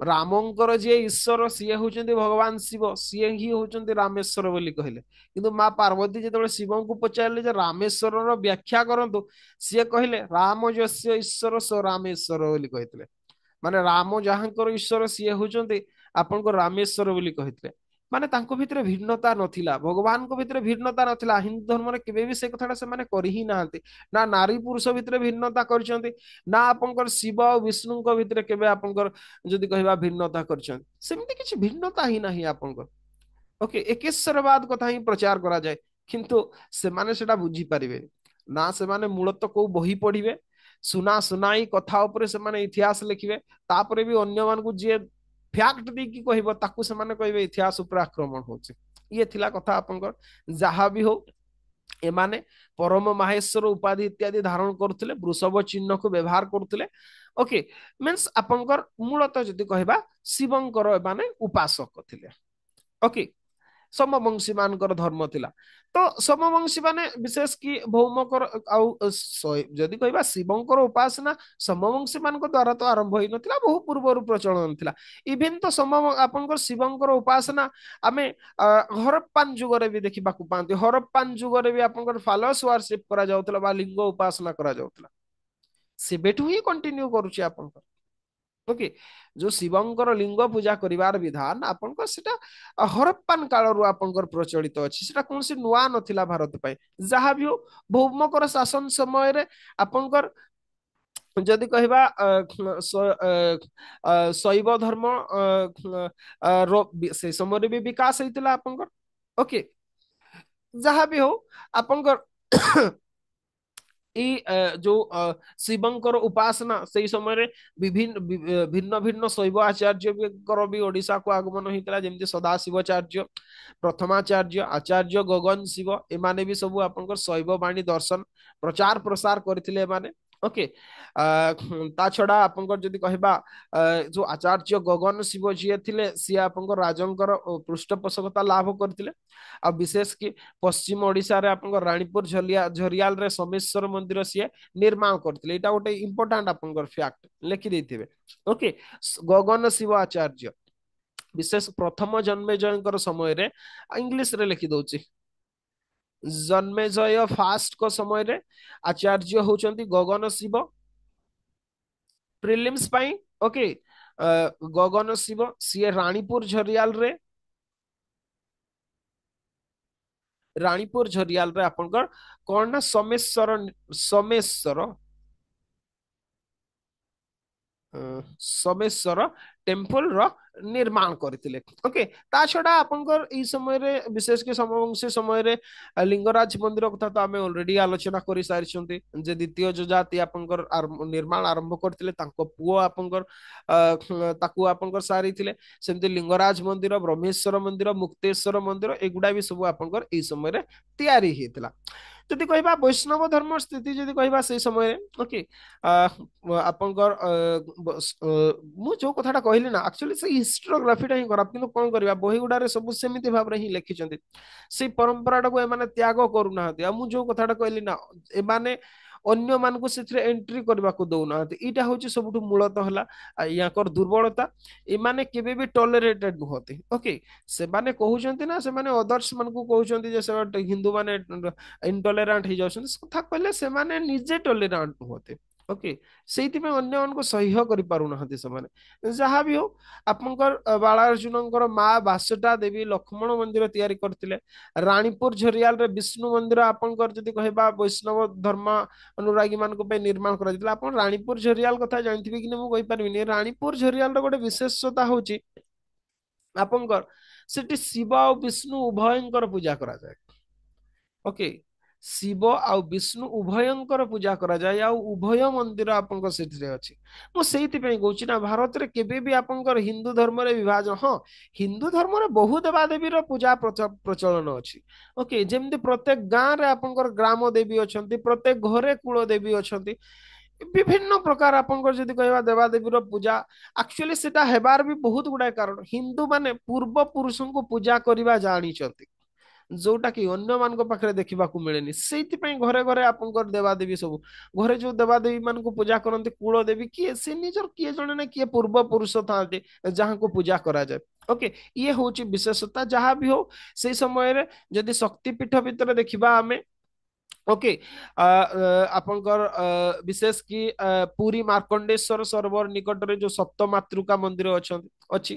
ରାମଙ୍କର ଯିଏ ଈଶ୍ୱର ସିଏ ହଉଛନ୍ତି ଭଗବାନ ଶିବ ସିଏ ହିଁ ହଉଛନ୍ତି ରାମେଶ୍ୱର ବୋଲି କହିଲେ କିନ୍ତୁ ମା ପାର୍ବତୀ ଯେତେବେଳେ ଶିବଙ୍କୁ ପଚାରିଲେ ଯେ ରାମେଶ୍ୱରର ବ୍ୟାଖ୍ୟା କରନ୍ତୁ ସିଏ କହିଲେ ରାମ ଯଶ୍ୟ ଈଶ୍ୱର ସ ରାମେଶ୍ୱର ବୋଲି କହିଥିଲେ ମାନେ ରାମ ଯାହାଙ୍କର ଈଶ୍ୱର ସିଏ ହଉଛନ୍ତି ଆପଣଙ୍କୁ ରାମେଶ୍ୱର ବୋଲି କହିଥିଲେ मानते तांको भितरे भिन्नता नथिला भगवान को भिन्नता नाला हिंदू धर्म रे से कथा से नारी पुरुष भितरे भिन्नता करचंती ना शिव और विष्णु को भितरे केबे भिन्नता करचंत ही नाही आपनकर ओके एकेश्वरवाद कथा ही प्रचार करा जाय किंतु से माने सेटा बुझी परिवे ना से माने मूलत को बही पढिबे सुना सुनाई कथा ऊपर से माने इतिहास लिखिबे तापर भी अन्य मान को जे ଫ୍ୟାକ୍ଟ ଦେଇକି କହିବ ତାକୁ ସେମାନେ କହିବେ ଇତିହାସ ଉପରେ ଆକ୍ରମଣ ହଉଛି ଇଏ ଥିଲା କଥା ଆପଣଙ୍କର ଯାହା ବି ହଉ ଏମାନେ ପରମ ମାହେଶ୍ୱର ଉପାଧି ଇତ୍ୟାଦି ଧାରଣ କରୁଥିଲେ ବୃଷଭ ଚିହ୍ନକୁ ବ୍ୟବହାର କରୁଥିଲେ ଓକେ ମିନ୍ସ ଆପଣଙ୍କର ମୂଳତଃ ଯଦି କହିବା ଶିବଙ୍କର ଏମାନେ ଉପାସକ ଥିଲେ ଓକେ ସମବଂଶୀମାନଙ୍କର ଧର୍ମ ଥିଲା ତ ସମବଂଶୀମାନେ ବିଶେଷ କି ଭୌମଙ୍କର ଆଉ ଯଦି କହିବା ଶିବଙ୍କର ଉପାସନା ସମବଂଶୀମାନଙ୍କ ଦ୍ୱାରା ତ ଆରମ୍ଭ ହେଇନଥିଲା ବହୁ ପୂର୍ବରୁ ପ୍ରଚଳନ ଥିଲା ଇଭିନ୍ ତ ସମ ଆପଣଙ୍କର ଶିବଙ୍କର ଉପାସନା ଆମେ ହରପ୍ପାନ ଯୁଗରେ ବି ଦେଖିବାକୁ ପାଆନ୍ତି ହରପ୍ପାନ ଯୁଗରେ ବି ଆପଣଙ୍କର ଫାଲୋସ୍ ୱାର୍ସିପ୍ କରାଯାଉଥିଲା ବା ଲିଙ୍ଗ ଉପାସନା କରାଯାଉଥିଲା ସେବେଠୁ ହିଁ କଣ୍ଟିନ୍ୟୁ କରୁଛି ଆପଣଙ୍କର ଓକେ ଯୋଉ ଶିବଙ୍କର ଲିଙ୍ଗ ପୂଜା କରିବାର ବିଧାନ ଆପଣଙ୍କର ସେଟା ହରପ୍ପାନ କାଳରୁ ଆପଣଙ୍କର ପ୍ରଚଳିତ ଅଛି ସେଟା କୌଣସି ନୂଆ ନଥିଲା ଭାରତ ପାଇଁ ଯାହା ବି ହଉ ଭୌମଙ୍କର ଶାସନ ସମୟରେ ଆପଣଙ୍କର ଯଦି କହିବା ଶୈବ ଧର୍ମ ସେ ସମୟରେ ବି ବିକାଶ ହେଇଥିଲା ଆପଣଙ୍କର ଓକେ ଯାହା ବି ହଉ ଆପଣଙ୍କର जो शिवंकर उपासना से समय विभिन्न भिन्न भिन्न शैव आचार्य भी ओडिशा को आगमन होता है सदाशिवचार्य प्रथमाचार्य आचार्य गगन शिव एम सब आप शैववाणी दर्शन प्रचार प्रसार करते ଓକେ ତା ଛଡା ଆପଣଙ୍କର ଯଦି କହିବା ଯୋଉ ଆଚାର୍ଯ୍ୟ ଗଗନ ଶିବ ଯିଏ ଥିଲେ ସିଏ ଆପଣଙ୍କ ରାଜଙ୍କର ପୃଷ୍ଠପୋଷକତା ଲାଭ କରିଥିଲେ ଆଉ ବିଶେଷ କି ପଶ୍ଚିମ ଓଡ଼ିଶାରେ ଆପଣଙ୍କ ରାଣୀପୁର ଝରିଆ ଝରିଆଲରେ ସୋମେଶ୍ୱର ମନ୍ଦିର ସିଏ ନିର୍ମାଣ କରିଥିଲେ ଏଇଟା ଗୋଟେ ଇମ୍ପୋର୍ଟାଣ୍ଟ ଆପଣଙ୍କର ଫ୍ୟାକ୍ଟ ଲେଖି ଦେଇଥିବେ ଓକେ ଗଗନ ଶିବ ଆଚାର୍ଯ୍ୟ ବିଶେଷ ପ୍ରଥମ ଜନ୍ମେଜୟଙ୍କର ସମୟରେ ଇଂଲିଶରେ ଲେଖି ଦଉଛି जन्मेजय जय फास्ट को समय रे आचार्य होचंती गगन शिव प्रिलिम्स पाई ओके गगन शिव सी रानीपुर झरियाल रे रानीपुर झरियाल रे अपन कर कोण ना समेश्वर समेश्वर समेश्वर टेम्पल रॉक ନିର୍ମାଣ କରିଥିଲେ ଓକେ ତା ଛଡା ଆପଣଙ୍କର ଏଇ ସମୟରେ ବିଶେଷ କରି ସମବଂଶୀ ସମୟରେ ଲିଙ୍ଗରାଜ ମନ୍ଦିର କଥା ତ ଆମେ ଅଲରେଡି ଆଲୋଚନା କରିସାରିଛନ୍ତି ଯେ ଦ୍ୱିତୀୟ ଯୋଜାତି ଆପଣଙ୍କର ନିର୍ମାଣ ଆରମ୍ଭ କରିଥିଲେ ତାଙ୍କ ପୁଅ ଆପଣଙ୍କର ତାକୁ ଆପଣଙ୍କର ସାରିଥିଲେ ସେମିତି ଲିଙ୍ଗରାଜ ମନ୍ଦିର ବ୍ରହ୍ମେଶ୍ୱର ମନ୍ଦିର ମୁକ୍ତେଶ୍ୱର ମନ୍ଦିର ଏଗୁଡା ବି ସବୁ ଆପଣଙ୍କର ଏଇ ସମୟରେ ତିଆରି ହେଇଥିଲା ଯଦି କହିବା ବୈଷ୍ଣବ ଧର୍ମ ସ୍ଥିତି ଯଦି କହିବା ସେଇ ସମୟରେ ଓକେ ଆପଣଙ୍କର ମୁଁ ଯୋଉ କଥାଟା କହିଲି ନା ଆକ୍ଚୁଆଲି ସେଇ ହିଷ୍ଟ୍ରୋଗ୍ରାଫିଟା ହିଁ ଖରାପ କିନ୍ତୁ କଣ କରିବା ବହିଗୁଡାରେ ସବୁ ସେମିତି ଭାବରେ ହିଁ ଲେଖିଛନ୍ତି ସେଇ ପରମ୍ପରାଟାକୁ ଏମାନେ ତ୍ୟାଗ କରୁନାହାନ୍ତି ଆଉ ମୁଁ ଯୋଉ କଥାଟା କହିଲି ନା ଏମାନେ ଅନ୍ୟମାନଙ୍କୁ ସେଥିରେ ଏଣ୍ଟ୍ରି କରିବାକୁ ଦେଉନାହାନ୍ତି ଏଇଟା ହେଉଛି ସବୁଠୁ ମୂଳତଃ ହେଲା ୟାଙ୍କର ଦୁର୍ବଳତା ଏମାନେ କେବେ ବି ଟଲରେଟେଡ୍ ନୁହନ୍ତି ଓକେ ସେମାନେ କହୁଛନ୍ତି ନା ସେମାନେ ଅଦର୍ସ ମାନଙ୍କୁ କହୁଛନ୍ତି ଯେ ସେମାନେ ହିନ୍ଦୁମାନେ ଇନଟଲରାଣ୍ଟ ହେଇଯାଉଛନ୍ତି କଥା କହିଲେ ସେମାନେ ନିଜେ ଟଲରାଣ୍ଟ ନୁହନ୍ତି ଓକେ ସେଇଥିପାଇଁ ଅନ୍ୟମାନଙ୍କୁ ସହ୍ୟ କରିପାରୁନାହାନ୍ତି ସେମାନେ ଯାହା ବି ହଉ ଆପଣଙ୍କର ବାଳାର୍ଜୁନଙ୍କର ମା ବାସଟା ଦେବୀ ଲକ୍ଷ୍ମଣ ମନ୍ଦିର ତିଆରି କରିଥିଲେ ରାଣୀପୁର ଝରିଆଲରେ ବିଷ୍ଣୁ ମନ୍ଦିର ଆପଣଙ୍କର ଯଦି କହିବା ବୈଷ୍ଣବ ଧର୍ମ ଅନୁରାଗୀ ମାନଙ୍କ ପାଇଁ ନିର୍ମାଣ କରାଯାଇଥିଲା ଆପଣ ରାଣୀପୁର ଝରିଆଲ କଥା ଜାଣିଥିବେ କି ମୁଁ କହିପାରିବିନି ରାଣୀପୁର ଝରିଆଲର ଗୋଟେ ବିଶେଷତା ହଉଛି ଆପଣଙ୍କର ସେଠି ଶିବ ଆଉ ବିଷ୍ଣୁ ଉଭୟଙ୍କର ପୂଜା କରାଯାଏ ଓକେ ଶିବ ଆଉ ବିଷ୍ଣୁ ଉଭୟଙ୍କର ପୂଜା କରାଯାଏ ଆଉ ଉଭୟ ମନ୍ଦିର ଆପଣଙ୍କ ସେଥିରେ ଅଛି ମୁଁ ସେଇଥିପାଇଁ କହୁଛି ନା ଭାରତରେ କେବେ ବି ଆପଣଙ୍କର ହିନ୍ଦୁ ଧର୍ମରେ ବିଭାଜନ ହଁ ହିନ୍ଦୁ ଧର୍ମରେ ବହୁ ଦେବାଦେବୀର ପୂଜା ପ୍ରଚଳନ ଅଛି ଓକେ ଯେମିତି ପ୍ରତ୍ୟେକ ଗାଁରେ ଆପଣଙ୍କର ଗ୍ରାମ ଦେବୀ ଅଛନ୍ତି ପ୍ରତ୍ୟେକ ଘରେ କୁଳ ଦେବୀ ଅଛନ୍ତି ବିଭିନ୍ନ ପ୍ରକାର ଆପଣଙ୍କର ଯଦି କହିବା ଦେବାଦେବୀର ପୂଜା ଆକ୍ଚୁଆଲି সেটা ହେବାର ବି ବହୁତ ଗୁଡ଼ାଏ କାରଣ ହିନ୍ଦୁମାନେ মানে পূর্বপুরুষଙ୍କୁ পূজা করা জাঁচান जोटा कि अन्य मान पाखे देखा मिले से घरे घरे आप देवादेवी सब घरे जो देवादेवी मान को पूजा करते कूलदेवी किए से निजर किए जड़े ना किए पूर्व पुरुष था जहाँ को पूजा करा जाए ओके ये हूँ विशेषता जहाँ भी हो से समय जदि शक्तिपीठ भितर देखा आमे ଓକେ ଆପଣଙ୍କର ବିଶେଷ କି ପୁରୀ ମାର୍କଣ୍ଡେଶ୍ୱର ସରୋବର ନିକଟରେ ଯୋଉ ସପ୍ତମାତୃକା ମନ୍ଦିର ଅଛନ୍ତି ଅଛି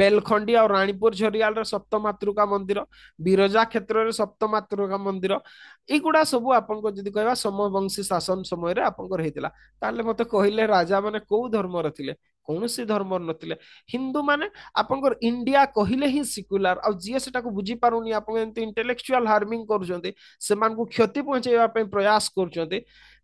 ବେଲଖଣ୍ଡି ଆଉ ରାଣୀପୁର ଝରିଆଲର ସପ୍ତମାତୃକା ମନ୍ଦିର ବିରଜା କ୍ଷେତ୍ରରେ ସପ୍ତମାତୃକା ମନ୍ଦିର ଏଗୁଡ଼ା ସବୁ ଆପଣଙ୍କ ଯଦି କହିବା ସମବଂଶୀ ଶାସନ ସମୟରେ ଆପଣଙ୍କର ହେଇଥିଲା ତାହେଲେ ମତେ କହିଲେ ରାଜାମାନେ କୋଉ ଧର୍ମର ଥିଲେ କୌଣସି ଧର୍ମର ନଥିଲେ ହିନ୍ଦୁମାନେ ଆପଣଙ୍କର ଇଣ୍ଡିଆ କହିଲେ ହିଁ ସିକୁଲାର ଆଉ ଯିଏ ସେଟାକୁ ବୁଝିପାରୁନି ଆପଣ ଏମିତି ଇଣ୍ଟେଲେକ୍ଚୁଆଲ ହାର୍ମିଂ କରୁଛନ୍ତି ସେମାନଙ୍କୁ କ୍ଷତି ପହଞ୍ଚେଇବା ପାଇଁ ପ୍ରୟାସ କରୁଛନ୍ତି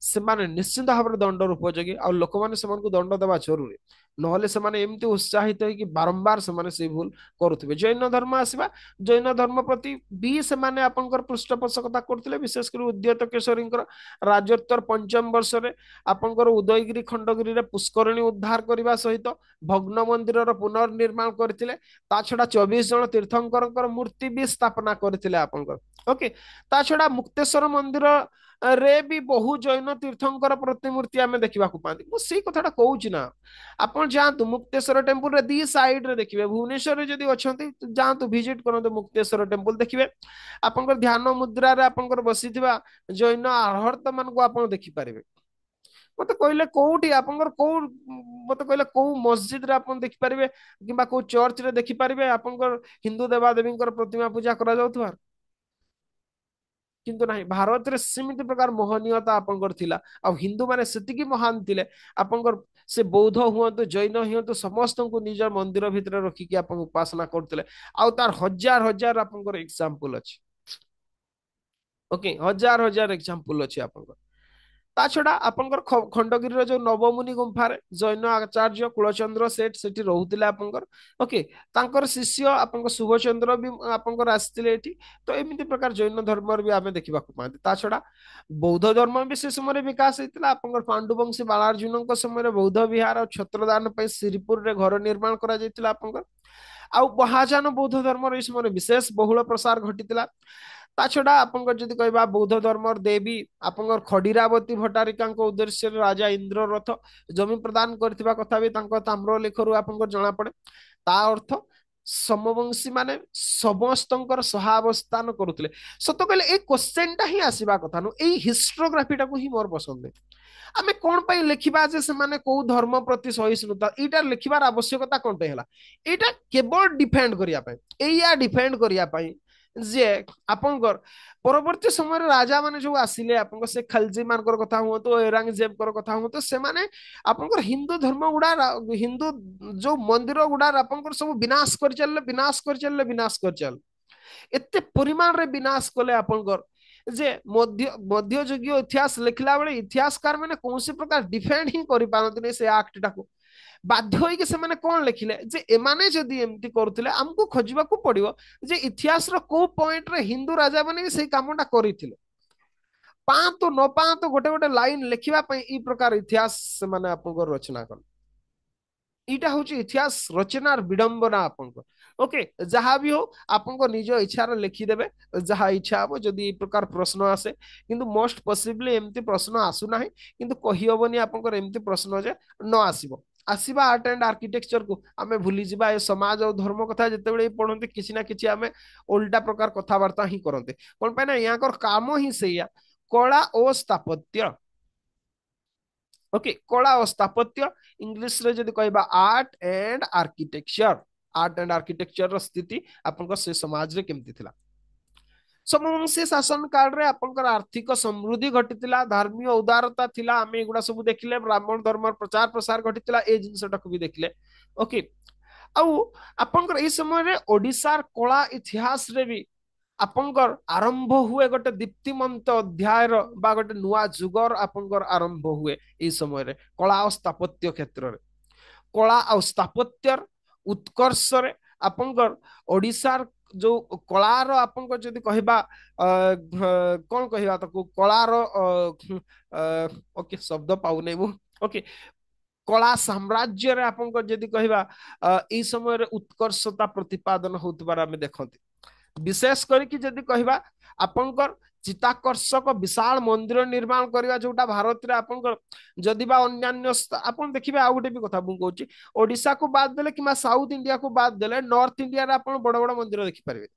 ସେମାନେ ନିଶ୍ଚିନ୍ତ ଭାବରେ ଦଣ୍ଡର ଉପଯୋଗୀ ଆଉ ଲୋକମାନେ ସେମାନଙ୍କୁ ଦଣ୍ଡ ଦେବା ଜରୁରୀ ନହେଲେ ସେମାନେ ଏମିତି ଉତ୍ସାହିତ ହେଇକି ବାରମ୍ବାର ସେମାନେ ସେଇ ଭୁଲ କରୁଥିବେ ଜୈନ ଧର୍ମ ଆସିବା ଜୈନ ଧର୍ମ ପ୍ରତି ବି ସେମାନେ ଆପଣଙ୍କର ପୃଷ୍ଠପୋଷକତା କରୁଥିଲେ ବିଶେଷ କରି ଉଦ୍ୟତ କେଶରୀଙ୍କର ରାଜୋତ୍ତର ପଞ୍ଚମ ବର୍ଷରେ ଆପଣଙ୍କର ଉଦୟଗିରି ଖଣ୍ଡଗିରିରେ ପୁଷ୍କରିଣୀ ଉଦ୍ଧାର କରିବା ସହିତ ଭଗ୍ନ ମନ୍ଦିରର ପୁନର୍ନିର୍ମାଣ କରିଥିଲେ ତା ଛଡା ଚବିଶ ଜଣ ତୀର୍ଥଙ୍କରଙ୍କର ମୂର୍ତ୍ତି ବି ସ୍ଥାପନା କରିଥିଲେ ଆପଣଙ୍କର ଓକେ ତା ଛଡା ମୁକ୍ତେଶ୍ୱର ମନ୍ଦିର ରେ ବି ବହୁ ଜୈନ ତୀର୍ଥଙ୍କର ପ୍ରତିମୂର୍ତ୍ତି ଆମେ ଦେଖିବାକୁ ପାଆନ୍ତି ମୁଁ ସେଇ କଥାଟା କହୁଛି ନା ଆପଣ ଯାଆନ୍ତୁ ମୁକ୍ତେଶ୍ୱର ଟେମ୍ପୁଲରେ ଦି ସାଇଡରେ ଦେଖିବେ ଭୁବନେଶ୍ୱରରେ ଯଦି ଅଛନ୍ତି ଯାଆନ୍ତୁ ଭିଜିଟ୍ କରନ୍ତୁ ମୁକ୍ତେଶ୍ୱର ଟେମ୍ପୁଲ ଦେଖିବେ ଆପଣଙ୍କର ଧ୍ୟାନ ମୁଦ୍ରାରେ ଆପଣଙ୍କର ବସିଥିବା ଜୈନ ଆହର୍ତ୍ତ ମାନଙ୍କୁ ଆପଣ ଦେଖିପାରିବେ ମତେ କହିଲେ କୋଉଠି ଆପଣଙ୍କର କୋଉ ମତେ କହିଲେ କୋଉ ମସଜିଦରେ ଆପଣ ଦେଖିପାରିବେ କିମ୍ବା କୋଉ ଚର୍ଚ୍ଚରେ ଦେଖିପାରିବେ ଆପଣଙ୍କର ହିନ୍ଦୁ ଦେବାଦେବୀଙ୍କର ପ୍ରତିମା ପୂଜା କରାଯାଉଥିବାର କିନ୍ତୁ ନାହିଁ ଭାରତରେ ସେମିତି ପ୍ରକାର ମହନୀୟତା ଆପଣଙ୍କର ଥିଲା ଆଉ ହିନ୍ଦୁମାନେ ସେତିକି ମହାନ ଥିଲେ ଆପଣଙ୍କର ସେ ବୌଦ୍ଧ ହୁଅନ୍ତୁ ଜୈନ ହୁଅନ୍ତୁ ସମସ୍ତଙ୍କୁ ନିଜ ମନ୍ଦିର ଭିତରେ ରଖିକି ଆପଣ ଉପାସନା କରୁଥିଲେ ଆଉ ତାର ହଜାର ହଜାର ଆପଣଙ୍କର ଏକ୍ସାମ୍ପଲ ଅଛି ଓକେ ହଜାର ହଜାର ଏକ୍ସାମ୍ପଲ ଅଛି ଆପଣଙ୍କର তা ଛଡା ଆପଣଙ୍କର ଖଣ୍ଡଗିରିର ଯେଉଁ ନବମୁନି ଗୁମ୍ଫାରେ ଜୈନ ଆଚାର୍ଯ୍ୟ କୁଳଚନ୍ଦ୍ର ସେଠ ସେଠି ରହୁଥିଲେ ଆପଣଙ୍କର ଓକେ ତାଙ୍କର ଶିଷ୍ୟ ଆପଣଙ୍କ ଶୁଭଚନ୍ଦ୍ର ବି ଆପଣଙ୍କର ଆସିଥିଲେ ଏଠି ତ ଏମିତି ପ୍ରକାର ଜୈନ ଧର୍ମର ବି ଆମେ ଦେଖିବାକୁ ପାଆନ୍ତି ତା ଛଡା ବୌଦ୍ଧ ଧର୍ମ ବି ସେ ସମୟରେ ବିକାଶ ହେଇଥିଲା ଆପଣଙ୍କର ପାଣ୍ଡୁବଂଶୀ ବାଳାର୍ଜୁନଙ୍କ ସମୟରେ ବୌଦ୍ଧ ବିହାର ଛତ୍ରଦାନ ପାଇଁ ଶ୍ରୀପୁରରେ ଘର ନିର୍ମାଣ କରାଯାଇଥିଲା ଆପଣଙ୍କର ଆଉ ମହାଯାନ ବୌଦ୍ଧ ଧର୍ମର ଏଇ ସମୟରେ ବିଶେଷ ବହୁଳ ପ୍ରସାର ଘଟିଥିଲା ତା ଛଡା ଆପଣଙ୍କର ଯଦି କହିବା ବୌଦ୍ଧ ଧର୍ମର ଦେବୀ ଆପଣଙ୍କର ଖଡିରାବତୀ ଭଟ୍ଟାରିକାଙ୍କ ଉଦ୍ଦେଶ୍ୟରେ ରାଜା ଇନ୍ଦ୍ର ରଥ ଜମି ପ୍ରଦାନ କରିଥିବା କଥା ବି ତାଙ୍କ ତାମ୍ର ଲେଖରୁ ଆପଣଙ୍କର ଜଣାପଡେ ତା ଅର୍ଥ ସମବଂଶୀ ମାନେ ସମସ୍ତଙ୍କର ସହାବସ୍ଥାନ କରୁଥିଲେ ସତ କହିଲେ ଏଇ କୋଶ୍ଚେନଟା ହିଁ ଆସିବା କଥା ନୁହଁ ଏଇ ହିଷ୍ଟ୍ରୋଗ୍ରାଫିଟାକୁ ହିଁ ମୋର ପସନ୍ଦ ଆମେ କଣ ପାଇଁ ଲେଖିବା ଯେ ସେମାନେ କୋଉ ଧର୍ମ ପ୍ରତି ସହିଷ୍ଣୁତା ଏଇଟା ଲେଖିବାର ଆବଶ୍ୟକତା କଣ ପାଇଁ ହେଲା ଏଇଟା କେବଳ ଡିଫେଣ୍ଡ କରିବା ପାଇଁ ଏଇଆ ଡିଫେଣ୍ଡ କରିବା ପାଇଁ ଯେ ଆପଣଙ୍କର ପରବର୍ତ୍ତୀ ସମୟରେ ରାଜାମାନେ ଯୋଉ ଆସିଲେ ଆପଣଙ୍କ ସେ ଖଲଜିମାନଙ୍କର କଥା ହୁଅନ୍ତୁ ଏରାଙ୍ଗଜେବଙ୍କର କଥା ହୁଅନ୍ତୁ ସେମାନେ ଆପଣଙ୍କର ହିନ୍ଦୁ ଧର୍ମ ଗୁଡା ହିନ୍ଦୁ ଯୋଉ ମନ୍ଦିର ଗୁଡା ଆପଣଙ୍କର ସବୁ ବିନାଶ କରିଚାଲିଲେ ବିନାଶ କରିଚାଲିଲେ ବିନାଶ କରିଚାଲିଲେ ଏତେ ପରିମାଣରେ ବିନାଶ କଲେ ଆପଣଙ୍କର ଯେ ମଧ୍ୟ ମଧ୍ୟଯୁଗୀୟ ଇତିହାସ ଲେଖିଲା ବେଳେ ଇତିହାସକାର ମାନେ କୌଣସି ପ୍ରକାର ଡିଫେଣ୍ଡ ହିଁ କରିପାରନ୍ତିନି ସେ ଆକ୍ଟଟାକୁ ବାଧ୍ୟ ହୋଇକି ସେମାନେ କ'ଣ ଲେଖିଲେ ଯେ ଏମାନେ ଯଦି ଏମିତି କରୁଥିଲେ ଆମକୁ ଖୋଜିବାକୁ ପଡିବ ଯେ ଇତିହାସର କୋଉ ପଏଣ୍ଟରେ ହିନ୍ଦୁ ରାଜାମାନେ ବି ସେଇ କାମଟା କରିଥିଲେ ପାଆନ୍ତୁ ନ ପାଆନ୍ତୁ ଗୋଟେ ଗୋଟେ ଲାଇନ ଲେଖିବା ପାଇଁ ଏଇ ପ୍ରକାର ଇତିହାସ ସେମାନେ ଆପଣଙ୍କର ରଚନା କଲେ ଏଇଟା ହଉଛି ଇତିହାସ ରଚନାର ବିଡ଼ମ୍ବନା ଆପଣଙ୍କର ଓକେ ଯାହା ବି ହଉ ଆପଣଙ୍କ ନିଜ ଇଚ୍ଛାରେ ଲେଖିଦେବେ ଯାହା ଇଚ୍ଛା ହବ ଯଦି ଏଇ ପ୍ରକାର ପ୍ରଶ୍ନ ଆସେ କିନ୍ତୁ ମୋଷ୍ଟ ପସିବଲି ଏମିତି ପ୍ରଶ୍ନ ଆସୁନାହିଁ କିନ୍ତୁ କହିହବନି ଆପଣଙ୍କର ଏମିତି ପ୍ରଶ୍ନ ଯେ ନ ଆସିବ ଆସିବା ଆର୍ଟ ଆଣ୍ଡ ଆର୍କିଟେକ୍ଚରକୁ ଆମେ ଭୁଲିଯିବା ଏ ସମାଜ ଆଉ ଧର୍ମ କଥା ଯେତେବେଳେ ପଢ଼ନ୍ତି କିଛି ନା କିଛି ଆମେ ଓଲଟା ପ୍ରକାର କଥାବାର୍ତ୍ତା ହିଁ କରନ୍ତେ କ'ଣ ପାଇଁ ନା ୟାଙ୍କର କାମ ହିଁ ସେଇଆ କଳା ଓ ସ୍ଥାପତ୍ୟ ଓକେ କଳା ଓ ସ୍ଥାପତ୍ୟ ଇଂଲିଶରେ ଯଦି କହିବା art and architecture art and ଆର୍କିଟେକ୍ଚରର ସ୍ଥିତି ଆପଣଙ୍କ ସେ ସମାଜରେ କେମିତି ଥିଲା ସମୁଁ ସେ ଶାସନ କାଳରେ ଆପଣଙ୍କର ଆର୍ଥିକ ସମୃଦ୍ଧି ଘଟିଥିଲା ଧାର୍ମିକ ଉଦାରତା ଥିଲା ଆମେ ଏଗୁଡ଼ା ସବୁ ଦେଖିଲେ ବ୍ରାହ୍ମଣ ଧର୍ମର ପ୍ରଚାର ପ୍ରସାର ଘଟିଥିଲା ଏ ଜିନିଷଟାକୁ ବି ଦେଖିଲେ ଓକେ ଆଉ ଆପଣଙ୍କର ଏଇ ସମୟରେ ଓଡ଼ିଶାର କଳା ଇତିହାସରେ ବି ଆପଣଙ୍କର ଆରମ୍ଭ ହୁଏ ଗୋଟେ ଦୀପ୍ତିମନ୍ତ ଅଧ୍ୟାୟର ବା ଗୋଟେ ନୂଆ ଯୁଗର ଆପଣଙ୍କର ଆରମ୍ଭ ହୁଏ ଏଇ ସମୟରେ କଳା ଆଉ ସ୍ଥାପତ୍ୟ କ୍ଷେତ୍ରରେ କଳା ଆଉ ସ୍ଥାପତ୍ୟର ଉତ୍କର୍ଷରେ ଆପଣଙ୍କର ଓଡ଼ିଶାର जो कलार आपन को जदि कहबा कलार ओके शब्द पाउ ओके कला साम्राज्य रे कह को समय उत्कर्षता प्रतिपादन होत बारे विशेष करी कि जदि ଚିତାକର୍ଷକ ବିଶାଳ ମନ୍ଦିର ନିର୍ମାଣ କରିବା ଯୋଉଟା ଭାରତରେ ଆପଣଙ୍କର ଯଦି ବା ଅନ୍ୟାନ୍ୟ ଆପଣ ଦେଖିବେ ଆଉ ଗୋଟେ ବି କଥା ମୁଁ କହୁଛି ଓଡ଼ିଶାକୁ ବାଦ୍ ଦେଲେ କିମ୍ବା ସାଉଥ ଇଣ୍ଡିଆକୁ ବାଦ୍ ଦେଲେ ନର୍ଥ ଇଣ୍ଡିଆରେ ଆପଣ ବଡ ବଡ ମନ୍ଦିର ଦେଖିପାରିବେ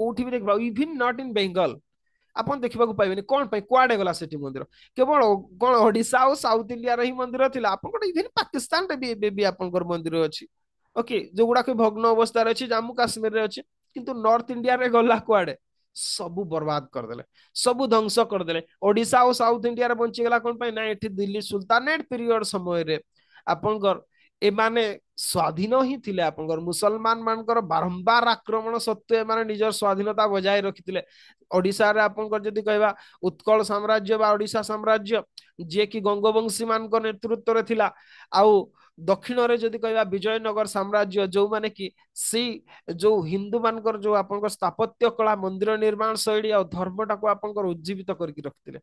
କୋଉଠି ବି ଦେଖିପାରିବେ ଇଭିନ୍ ନଟ୍ ଇନ୍ ବେଙ୍ଗଲ ଆପଣ ଦେଖିବାକୁ ପାଇବେନି କ'ଣ ପାଇଁ କୁଆଡ଼େ ଗଲା ସେଠି ମନ୍ଦିର କେବଳ କ'ଣ ଓଡ଼ିଶା ଆଉ ସାଉଥ ଇଣ୍ଡିଆର ହିଁ ମନ୍ଦିର ଥିଲା ଆପଣଙ୍କର ଇଭିନ୍ ପାକିସ୍ତାନରେ ବି ଏବେ ବି ଆପଣଙ୍କର ମନ୍ଦିର ଅଛି ଓକେ ଯୋଉଗୁଡାକ ଭଗ୍ନ ଅବସ୍ଥାରେ ଅଛି ଜାମ୍ମୁ କାଶ୍ମୀରରେ ଅଛି କିନ୍ତୁ ନର୍ଥ ଇଣ୍ଡିଆରେ ଗଲା କୁଆଡ଼େ सब बर्बाद करदे सब ध्वंस करदे ओडा और साउथ इंडिया बंचीगला कौन पाई ना ये दिल्ली सुल्तानेट पीरियड समय आपंकर स्वाधीन ही थिले आपंकर मुसलमान मानकर बारंबार आक्रमण सत्वे एमाने निजर स्वाधीनता बजाय रखी थे रे आपंकर जदि उत्कल साम्राज्य बा साम्राज्य जी कि गंगवंशी मान नेतृत्व रे थिला आउ ଦକ୍ଷିଣରେ ଯଦି କହିବା ବିଜୟନଗର ସାମ୍ରାଜ୍ୟ ଯେଉଁମାନେ କି ସେଇ ଯୋଉ ହିନ୍ଦୁମାନଙ୍କର ଯୋଉ ଆପଣଙ୍କ ସ୍ଥାପତ୍ୟ କଳା ମନ୍ଦିର ନିର୍ମାଣ ଶୈଳୀ ଆଉ ଧର୍ମଟାକୁ ଆପଣଙ୍କର ଉଜ୍ଜୀବିତ କରିକି ରଖିଥିଲେ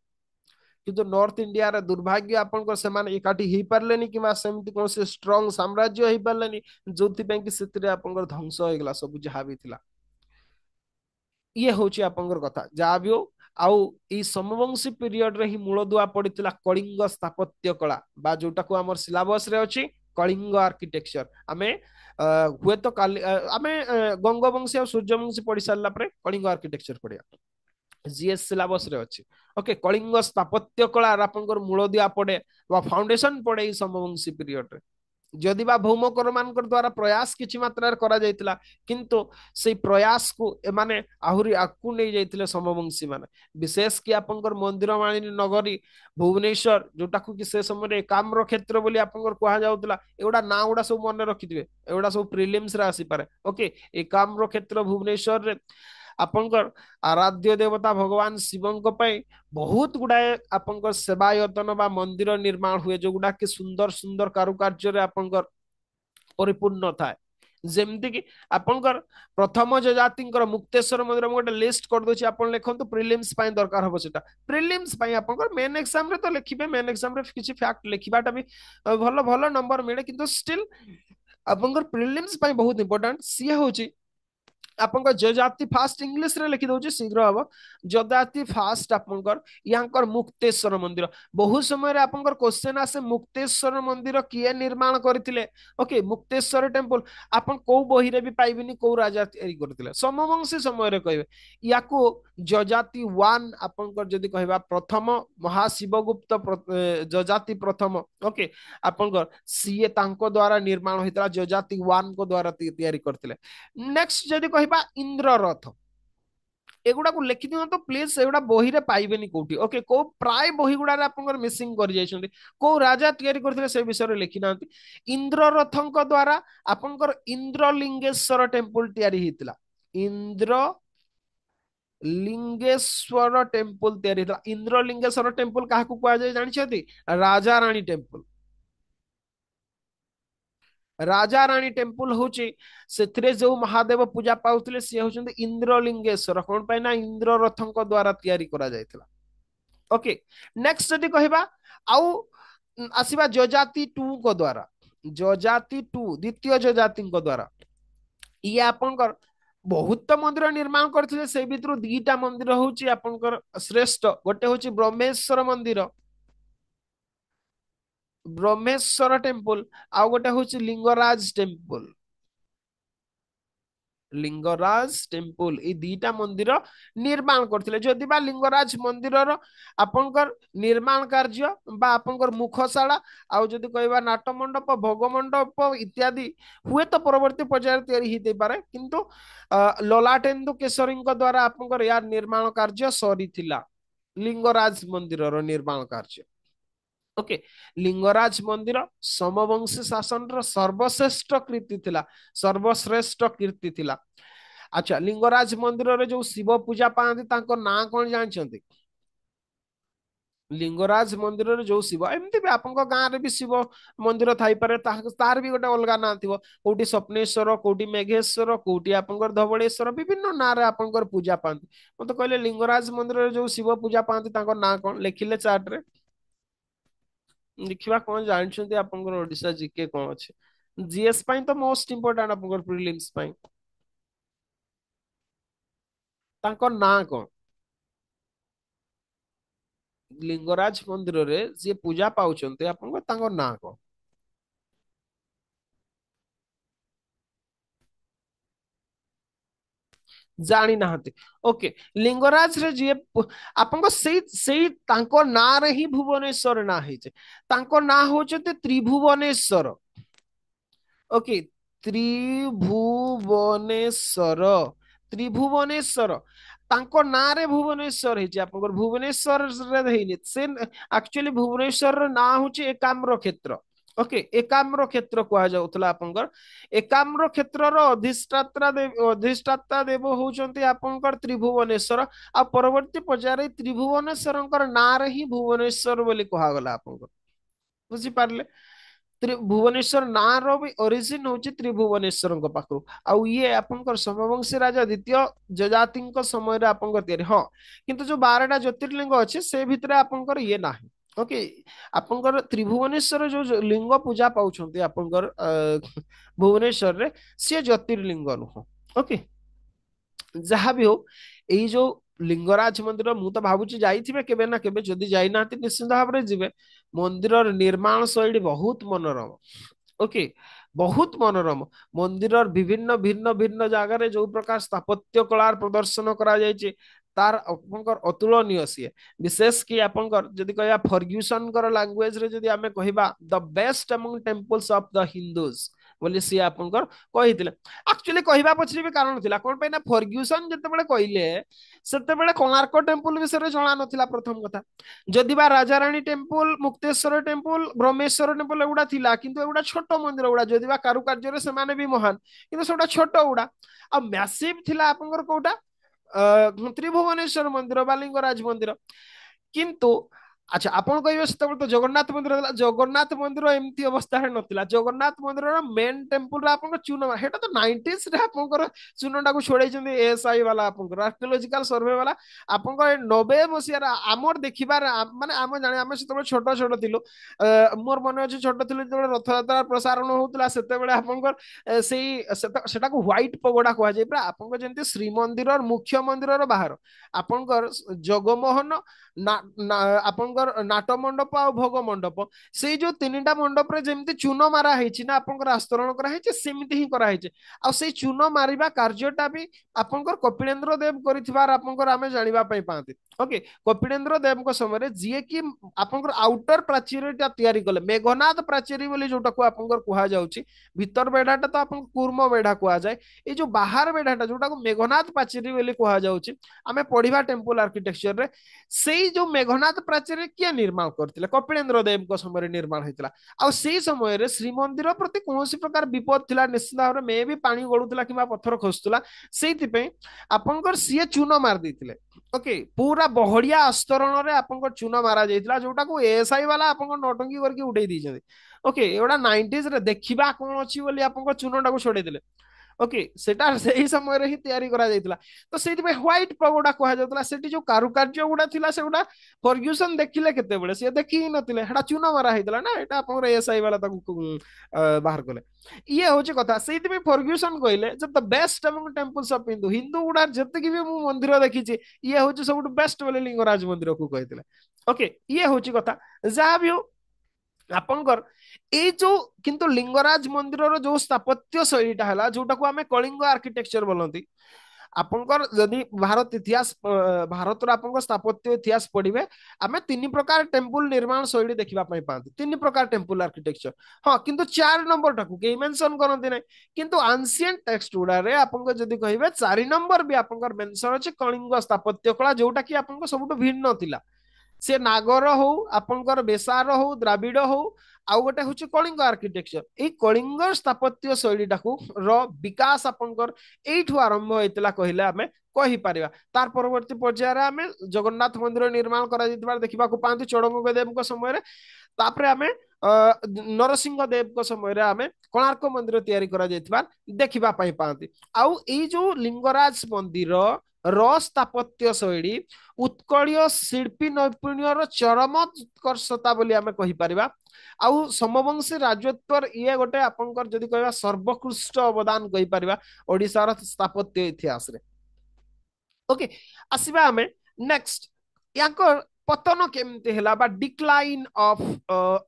କିନ୍ତୁ ନର୍ଥ ଇଣ୍ଡିଆରେ ଦୁର୍ଭାଗ୍ୟ ଆପଣଙ୍କର ସେମାନେ ଏକାଠି ହେଇପାରିଲେନି କିମ୍ବା ସେମିତି କୌଣସି ଷ୍ଟ୍ରଙ୍ଗ ସାମ୍ରାଜ୍ୟ ହେଇପାରିଲେନି ଯୋଉଥିପାଇଁ କି ସେଥିରେ ଆପଣଙ୍କର ଧ୍ୱଂସ ହେଇଗଲା ସବୁ ଯାହା ବି ଥିଲା ଇଏ ହଉଛି ଆପଣଙ୍କର କଥା ଯାହା ବି ହଉ ଆଉ ଏଇ ସମବଂଶୀ ପିରିୟଡ଼ରେ ହିଁ ମୂଳଦୁଆ ପଡିଥିଲା କଳିଙ୍ଗ ସ୍ଥାପତ୍ୟ କଳା ବା ଯୋଉଟାକୁ ଆମର ସିଲାବସରେ ଅଛି କଳିଙ୍ଗ ଆର୍କିଟେକ୍ଚର ଆମେ ହୁଏତ କାଲି ଆମେ ଗଙ୍ଗବଂଶୀ ଆଉ ସୂର୍ଯ୍ୟବଂଶୀ ପଢି ସାରିଲା ପରେ କଳିଙ୍ଗ ଆର୍କିଟେକ୍ଚର ପଢିବା ଜିଏସ୍ ସିଲାବସରେ ଅଛି ଓକେ କଳିଙ୍ଗ ସ୍ଥାପତ୍ୟ କଳା ଆପଣଙ୍କର ମୂଳଦୁଆ ପଡେ ବା ଫାଉଣ୍ଡେସନ ପଡେ ଏଇ ସମବଂଶୀ ପିରିୟଡରେ ଯଦି ବା ଭୌମକରମାନଙ୍କର ଦ୍ଵାରା ପ୍ରୟାସ କିଛି ମାତ୍ରାରେ କରାଯାଇଥିଲା କିନ୍ତୁ ସେଇ ପ୍ରୟାସକୁ ଏମାନେ ଆହୁରି ଆଗକୁ ନେଇଯାଇଥିଲେ ସମବଂଶୀମାନେ ବିଶେଷ କି ଆପଣଙ୍କର ମନ୍ଦିର ମାଳିନୀ ନଗରୀ ଭୁବନେଶ୍ୱର ଯୋଉଟାକୁ କି ସେ ସମୟରେ ଏକାମ୍ର କ୍ଷେତ୍ର ବୋଲି ଆପଣଙ୍କର କୁହାଯାଉଥିଲା ଏଗୁଡା ନାଁ ଗୁଡା ସବୁ ମନେ ରଖିଥିବେ ଏଗୁଡା ସବୁ ପ୍ରିଲିମ୍ସରେ ଆସିପାରେ ଓକେ ଏକାମ୍ର କ୍ଷେତ୍ର ଭୁବନେଶ୍ୱରରେ ଆପଣଙ୍କର ଆରାଧ୍ୟ ଦେବତା ଭଗବାନ ଶିବଙ୍କ ପାଇଁ ବହୁତ ଗୁଡ଼ାଏ ଆପଣଙ୍କର ସେବାୟତନ ବା ମନ୍ଦିର ନିର୍ମାଣ ହୁଏ ଯୋଉଗୁଡ଼ାକି ସୁନ୍ଦର ସୁନ୍ଦର କାରୁକାର୍ଯ୍ୟରେ ଆପଣଙ୍କର ପରିପୂର୍ଣ୍ଣ ଥାଏ ଯେମିତିକି ଆପଣଙ୍କର ପ୍ରଥମ ଜାତିଙ୍କର ମୁକ୍ତେଶ୍ୱର ମନ୍ଦିର ମୁଁ ଗୋଟେ ଲିଷ୍ଟ କରିଦେଉଛି ଆପଣ ଲେଖନ୍ତୁ ପ୍ରିଲିମ୍ସ ପାଇଁ ଦରକାର ହବ ସେଟା ପ୍ରିଲିମ୍ସ ପାଇଁ ଆପଣଙ୍କର ମେନ୍ ଏକ୍ସାମରେ ତ ଲେଖିବେ ମେନ୍ ଏକ୍ସାମରେ କିଛି ଫ୍ୟାକ୍ଟ ଲେଖିବାଟା ବି ଭଲ ଭଲ ନମ୍ବର ମିଳେ କିନ୍ତୁ ଷ୍ଟିଲ୍ ଆପଣଙ୍କର ପ୍ରିଲିମ୍ସ ପାଇଁ ବହୁତ ଇମ୍ପୋର୍ଟାଣ୍ଟ ସିଏ ହେଉଛି आप जजाति फास्ट इंग्लीश लिखिदे शीघ्र हम जजाति फास्ट आपंकर मुक्तेश्वर मंदिर बहुत समय क्वेश्चन आसे मुक्तेश्वर मंदिर किए निर्माण करते ओके मुक्तेश्वर टेम्पल आप कौ बही भी पाइबे कौ राजा या समवंशी समय कह जजाति वन आपंकर कह प्रथम महाशिवगुप्त जजाति प्रथम ओके आप सीए द्वारा निर्माण होता जजाति वन द्वारा या नेक्स्ट जदि कह କହିବା ଇନ୍ଦ୍ରରଥ ଏଗୁଡାକୁ ଲେଖିଦିଅନ୍ତୁ ପ୍ଲିଜ୍ ସେଗୁଡା ବହିରେ ପାଇବେନି କୋଉଠି ଓକେ କୋଉ ପ୍ରାୟ ବହି ଗୁଡାରେ ଆପଣଙ୍କର ମିସିଂ କରିଯାଇଛନ୍ତି କୋଉ ରାଜା ତିଆରି କରିଥିଲେ ସେ ବିଷୟରେ ଲେଖିନାହାନ୍ତି ଇନ୍ଦ୍ରରଥଙ୍କ ଦ୍ୱାରା ଆପଣଙ୍କର ଇନ୍ଦ୍ରଲିଙ୍ଗେଶ୍ୱର ଟେମ୍ପଲ ତିଆରି ହେଇଥିଲା ଇନ୍ଦ୍ର ଲିଙ୍ଗେଶ୍ୱର ଟେମ୍ପଲ ତିଆରି ହେଇଥିଲା ଇନ୍ଦ୍ରଲିଙ୍ଗେଶ୍ୱର ଟେମ୍ପଲ କାହାକୁ କୁହାଯାଏ ଜାଣିଛନ୍ତି ରାଜାରାଣୀ ଟେମ୍ପଲ ରାଜାରାଣୀ ଟେମ୍ପଲ ହଉଛି ସେଥିରେ ଯୋଉ ମହାଦେବ ପୂଜା ପାଉଥିଲେ ସିଏ ହଉଛନ୍ତି ଇନ୍ଦ୍ରଲିଙ୍ଗେଶ୍ୱର କଣ ପାଇଁ ନା ଇନ୍ଦ୍ର ରଥଙ୍କ ଦ୍ଵାରା ତିଆରି କରାଯାଇଥିଲା ଓକେ ନେକ୍ସଟ ଯଦି କହିବା ଆଉ ଆସିବା ଯଜାତି ଟୁ ଙ୍କ ଦ୍ଵାରା ଯଜାତି ଟୁ ଦ୍ୱିତୀୟ ଯଜାତିଙ୍କ ଦ୍ଵାରା ଇଏ ଆପଣଙ୍କର ବହୁତ ତ ମନ୍ଦିର ନିର୍ମାଣ କରିଥିଲେ ସେଇ ଭିତରୁ ଦିଟା ମନ୍ଦିର ହଉଛି ଆପଣଙ୍କର ଶ୍ରେଷ୍ଠ ଗୋଟେ ହଉଛି ବ୍ରହ୍ମେଶ୍ୱର ମନ୍ଦିର ବ୍ରହ୍ମେଶ୍ୱର ଟେମ୍ପଲ ଆଉ ଗୋଟେ ହଉଛି ଲିଙ୍ଗରାଜ ଟେମ୍ପଲ ଲିଙ୍ଗରାଜ ଟେମ୍ପଲ ଏଇ ଦିଟା ମନ୍ଦିର ନିର୍ମାଣ କରିଥିଲେ ଯଦି ବା ଲିଙ୍ଗରାଜ ମନ୍ଦିରର ଆପଣଙ୍କର ନିର୍ମାଣ କାର୍ଯ୍ୟ ବା ଆପଣଙ୍କର ମୁଖଶାଳା ଆଉ ଯଦି କହିବା ନାଟମଣ୍ଡପ ମଣ୍ଡପ ଇତ୍ୟାଦି ହୁଏ ତ ପରବର୍ତ୍ତୀ ପର୍ଯ୍ୟାୟରେ ତିଆରି ହେଇଥାଇପାରେ କିନ୍ତୁ ଲଲାଟେନ୍ଦୁ କେଶରୀଙ୍କ ଦ୍ଵାରା ଆପଣଙ୍କର ଏହାର ନିର୍ମାଣ କାର୍ଯ୍ୟ ସରିଥିଲା ଲିଙ୍ଗରାଜ ମନ୍ଦିରର ନିର୍ମାଣ କାର୍ଯ୍ୟ ଓକେ ଲିଙ୍ଗରାଜ ମନ୍ଦିର ସମବଂଶୀ ଶାସନର ସର୍ବଶ୍ରେଷ୍ଠ କୀର୍ତ୍ତି ଥିଲା ସର୍ବଶ୍ରେଷ୍ଠ କୀର୍ତ୍ତି ଥିଲା ଆଚ୍ଛା ଲିଙ୍ଗରାଜ ମନ୍ଦିରରେ ଯୋଉ ଶିବ ପୂଜା ପାଆନ୍ତି ତାଙ୍କ ନାଁ କଣ ଜାଣିଛନ୍ତି ଲିଙ୍ଗରାଜ ମନ୍ଦିରରେ ଯୋଉ ଶିବ ଏମିତି ବି ଆପଣଙ୍କ ଗାଁରେ ବି ଶିବ ମନ୍ଦିର ଥାଇପାରେ ତାହାର ବି ଗୋଟେ ଅଲଗା ନାଁ ଥିବ କୋଉଠି ସ୍ୱପ୍ନେଶ୍ୱର କୋଉଠି ମେଘେଶ୍ୱର କୋଉଠି ଆପଣଙ୍କର ଧବଳେଶ୍ୱର ବିଭିନ୍ନ ନାଁରେ ଆପଣଙ୍କର ପୂଜା ପାଆନ୍ତି ମୋତେ କହିଲେ ଲିଙ୍ଗରାଜ ମନ୍ଦିରରେ ଯୋଉ ଶିବ ପୂଜା ପାଆନ୍ତି ତାଙ୍କ ନାଁ କଣ ଲେଖିଲେ ଚାର୍ଟରେ ଦେଖିବା କଣ ଜାଣିଛନ୍ତି ଆପଣଙ୍କର ଓଡିଶା ଜିକେ କଣ ଅଛି ଜିଏସ୍ ପାଇଁ ତ ମୋଷ୍ଟ ଇମ୍ପୋର୍ଟାଣ୍ଟ ଆପଣଙ୍କର ପ୍ରିଲିମ୍ସ ପାଇଁ ତାଙ୍କ ନାଁ କଣ ଲିଙ୍ଗରାଜ ମନ୍ଦିରରେ ଯିଏ ପୂଜା ପାଉଛନ୍ତି ଆପଣଙ୍କ ତାଙ୍କ ନାଁ କଣ ଜାଣିନାହାନ୍ତି ଓକେ ଲିଙ୍ଗରାଜରେ ଯିଏ ଆପଣଙ୍କ ସେଇ ସେଇ ତାଙ୍କ ନାଁରେ ହିଁ ଭୁବନେଶ୍ୱର ନାଁ ହେଇଛି ତାଙ୍କ ନାଁ ହଉଛନ୍ତି ତ୍ରିଭୁବନେଶ୍ୱର ଓକେ ତ୍ରିଭୁବନେଶ୍ୱର ତ୍ରିଭୁବନେଶ୍ୱର ତାଙ୍କ ନାଁରେ ଭୁବନେଶ୍ୱର ହେଇଛି ଆପଣଙ୍କର ଭୁବନେଶ୍ୱରରେ ହେଇନି ସେ ଆକ୍ଚୁଆଲି ଭୁବନେଶ୍ୱରର ନାଁ ହଉଛି ଏକାମ୍ର କ୍ଷେତ୍ର ओके एकाम्र क्षेत्र कह एकाम्र क्षेत्र अधिष्ठात्रा देव अधिष्ठात्रा देव हूँ आप त्रिभुवनेश्वर आवर्त पर्यायर त्रिभुवनेश्वर ना ही भुवनेश्वर बोली कहगला आप बुझीपारे भुवनेश्वर ना रही ओरीजिन हूँ त्रिभुवनेश्वर पाखु आए आप समवंशी राजा द्वितीय जजाति समय आप हाँ कि जो बारटा ज्योतिर्लिंग अच्छे से भितर आप ना ଓକେ ଆପଣଙ୍କର ତ୍ରିଭୁବନେଶ୍ୱର ଯୋଉ ଲିଙ୍ଗ ପୂଜା ପାଉଛନ୍ତି ଆପଣଙ୍କର ଭୁବନେଶ୍ୱରରେ ସିଏ ଜ୍ୟୋତିର୍ଲିଙ୍ଗ ନୁହଁ ଓକେ ଯାହା ବି ହଉ ଏଇ ଯୋଉ লিঙ্গরাজ মন্দির মু তো ভাবুছি যাইথিবে কেবে না কেবে যদি যাই না নিশ্চিন্ত ভাবে যাবে মন্দিরর নির্মাণ শৈলী বহুত মনোরম ওকে বহুত মনোরম মন্দিরর বিভিন্ন ভিন্ন ভিন্ন জায়গায় যে প্রকার স্থাপত্য কলার প্রদর্শন করা যাইছে তার আপনার অতুলনীয় সিয়ে বিশেষ কি আপনার যদি কহা ফর্গ্যুসনকর ল্যাঙ্গুয়েজরে যদি আমি কহবা the best among temples of the Hindus ବୋଲି ସିଏ ଆପଣଙ୍କର କହିଥିଲେ ଆକ୍ଚୁଆଲି କହିବା ପଛରେ ବି କାରଣ ଥିଲା କ'ଣ ପାଇଁ ନା ଫର୍ଗ୍ୟୁସନ ଯେତେବେଳେ କହିଲେ ସେତେବେଳେ କୋଣାର୍କ ଟେମ୍ପୁଲ ବିଷୟରେ ଜଣା ନଥିଲା ପ୍ରଥମ କଥା ଯଦି ବା Rajarani temple Mukteshwar temple Brahmeshwar temple ଏଗୁଡ଼ା ଥିଲା କିନ୍ତୁ ଏଗୁଡ଼ା ଛୋଟ ମନ୍ଦିର ଗୁଡ଼ା ଯଦି ବା କାରୁକାର୍ଯ୍ୟରେ ସେମାନେ ବି ମହାନ କିନ୍ତୁ ସେଗୁଡ଼ା ଛୋଟ ଗୁଡ଼ା ଆଉ ମ୍ୟାସିଭ ଥିଲା ଆପଣଙ୍କର କୋଉଟା ত্রিভুবনেশ্বর মন্দির বালিঙ্গরাজ মন্দির কিন্তু আচ্ছা ଆପଣ କହିବେ ସେତେବେଳେ ତ ଜଗନ୍ନାଥ ମନ୍ଦିର ହେଲା ଜଗନ୍ନାଥ ମନ୍ଦିର ଏମିତି ଅବସ୍ଥାରେ ନଥିଲା ଜଗନ୍ନାଥ ମନ୍ଦିରର ମେନ୍ ଟେମ୍ପଲରେ ଆପଣଙ୍କ ଚୂନ ସେଟା ତ ନାଇଣ୍ଟିସରେ ଆପଣଙ୍କର ଚୂନଟାକୁ ଛଡେଇଛନ୍ତି ଏଏସ୍ଆଇ ବାଲା ଆପଣଙ୍କର ଆର୍କିଓଲୋଜିକାଲ ସର୍ଭେ ବାଲା ଆପଣଙ୍କ ନବେ ମସିହାରେ ଆମର ଦେଖିବାର ମାନେ ଆମେ ଜାଣି ଆମେ ସେତେବେଳେ ଛୋଟ ଛୋଟ ଥିଲୁ ମୋର ମନେ ଅଛି ଛୋଟ ଥିଲୁ ଯେତେବେଳେ ରଥଯାତ୍ରା ପ୍ରସାରଣ ହଉଥିଲା ସେତେବେଳେ ଆପଣଙ୍କର ସେଇ ସେଟାକୁ ହ୍ୱାଇଟ୍ ପଗୋଡା କୁହାଯାଏ ପୁରା ଆପଣଙ୍କ ଯେମିତି ଶ୍ରୀମନ୍ଦିର ମୁଖ୍ୟ ମନ୍ଦିରର ବାହାର ଆପଣଙ୍କର ଜଗମୋହନ ଆପଣଙ୍କ ଆପଣଙ୍କର ନାଟ ମଣ୍ଡପ ଆଉ ଭୋଗ ମଣ୍ଡପ ସେଇ ଯୋଉ ତିନିଟା ମଣ୍ଡପରେ ଯେମିତି ଚୂନ ମାରା ହେଇଛି ନା ଆପଣଙ୍କର ଆସ୍ତରଣ କରାହେଇଛି ସେମିତି ହିଁ କରାହେଇଛି ଆଉ ସେଇ ଚୂନ ମାରିବା କାର୍ଯ୍ୟଟା ବି ଆପଣଙ୍କର କପିଳେନ୍ଦ୍ର ଦେବ କରିଥିବାର ଆପଣଙ୍କର ଆମେ ଜାଣିବା ପାଇଁ ପାଆନ୍ତି ओके कपिड़ेन्द्र देव समय जी कि आउटर प्राचीर या कले मेघनाथ प्राचीर बोली जोटा को आप भितर बेढ़ाटा तो आप कूर्म बेढ़ा कह जाए ये जो बाहर बेढ़ाटा जोटा को मेघनाथ प्राचीर बोली कमें पढ़ा टेम्पल आर्किटेक्चर से जो मेघनाथ प्राचीर किए निर्माण करते कपिड़ेन्द्र देव समय निर्माण होता आई समय श्रीमंदिर प्रति कौन प्रकार विपद थी निश्चित भाव में मे भी पा गलुला कि पथर खसुला से आप चून मारे ଓକେ ପୁରା ବହଳିଆ ଆସ୍ତରଣରେ ଆପଣଙ୍କ ଚୁନା ମାରା ଯାଇଥିଲା ଯୋଉଟାକୁ ଏଏସଆଇ ବାଲା ଆପଣଙ୍କ ନଟଙ୍ଗୀ କରିକି ଉଡେଇ ଦେଇଛନ୍ତି ଓକେ ଏଗୁଡା ନାଇଣ୍ଟିଜ ରେ ଦେଖିବା କଣ ଅଛି ବୋଲି ଆପଣଙ୍କ ଚୂନଟାକୁ ଦେଲେ ओके समय तो सेति पे व्हाइट पगोडा जो कारुकार्य गुडा थिला फर्ग्यूसन देखिले के बडे से देखी नथिले मारा ना एटा अपन रे एसआई वाला बाहर कले ये होचे कथा सेति फर्ग्यूसन कहले the best among temples of Hindu Hindu गुडा जितक भी मु मंदिर देखी छी ये होचे सबुट बेस्ट वाले लिंगराज मंदिर को कहितले ओके ये होची कथा जाबियो आपंकर ए जो किंतु लिंगराज मंदिर जो स्थापत्य शैली टाला जोटा को आमे कलिंग आर्किटेक्चर बोलती आपंकर जदि भारत इतिहास भारत आपंकर स्थापत्य इतिहास पढ़िबे आमे तीन प्रकार टेंपल निर्माण शैली देखिबा पई पांत तीन प्रकार टेंपल आर्किटेक्चर हां किंतु चार नंबर टाकू के मेंशन करनते नै किंतु एंशियंट टेक्स्ट उडा रे आपंकर जदि कहिबे चार नंबर भी आपंकर मेंशन अछि कलिंग स्थापत्य कला जोटा कि आपंकर सबटो भिन्न नथिला से नागर हौ आपंकर बेसार हौ द्राविड़ हौ आउ गोटे हूँ कलिंग आर्किटेक्चर ये कलिंग स्थापत्य शैली टाक रिकाश आपंकर आरंभ होता कहले आम कहीपर तार परवर्त पर्यायर आम जगन्नाथ मंदिर निर्माण कर देखा पाते चौड़ेव समय आम नरसिंह देव को समय आम कोणार्क मंदिर या देखापी आई जो लिंगराज मंदिर ର ସ୍ଥାପତ୍ୟ ଶୈଳୀ ଉତ୍କଳୀୟ ଶିଳ୍ପୀ ନୈପୁଣ୍ୟର ଚରମ ଉତ୍କର୍ଷତା ବୋଲି ଆମେ କହିପାରିବା ଆଉ ସମବଂଶୀ ରାଜତ୍ୱର ଇଏ ଗୋଟେ ଆପଣଙ୍କର ଯଦି କହିବା ସର୍ବୋତ୍କୃଷ୍ଟ ଅବଦାନ କହିପାରିବା ଓଡ଼ିଶାର ସ୍ଥାପତ୍ୟ ଇତିହାସରେ ଓକେ ଆସିବା ଆମେ ନେକ୍ସଟ ୟାଙ୍କ ପତନ କେମିତି ହେଲା ବା ଡିକ୍ଲାଇନ୍ ଅଫ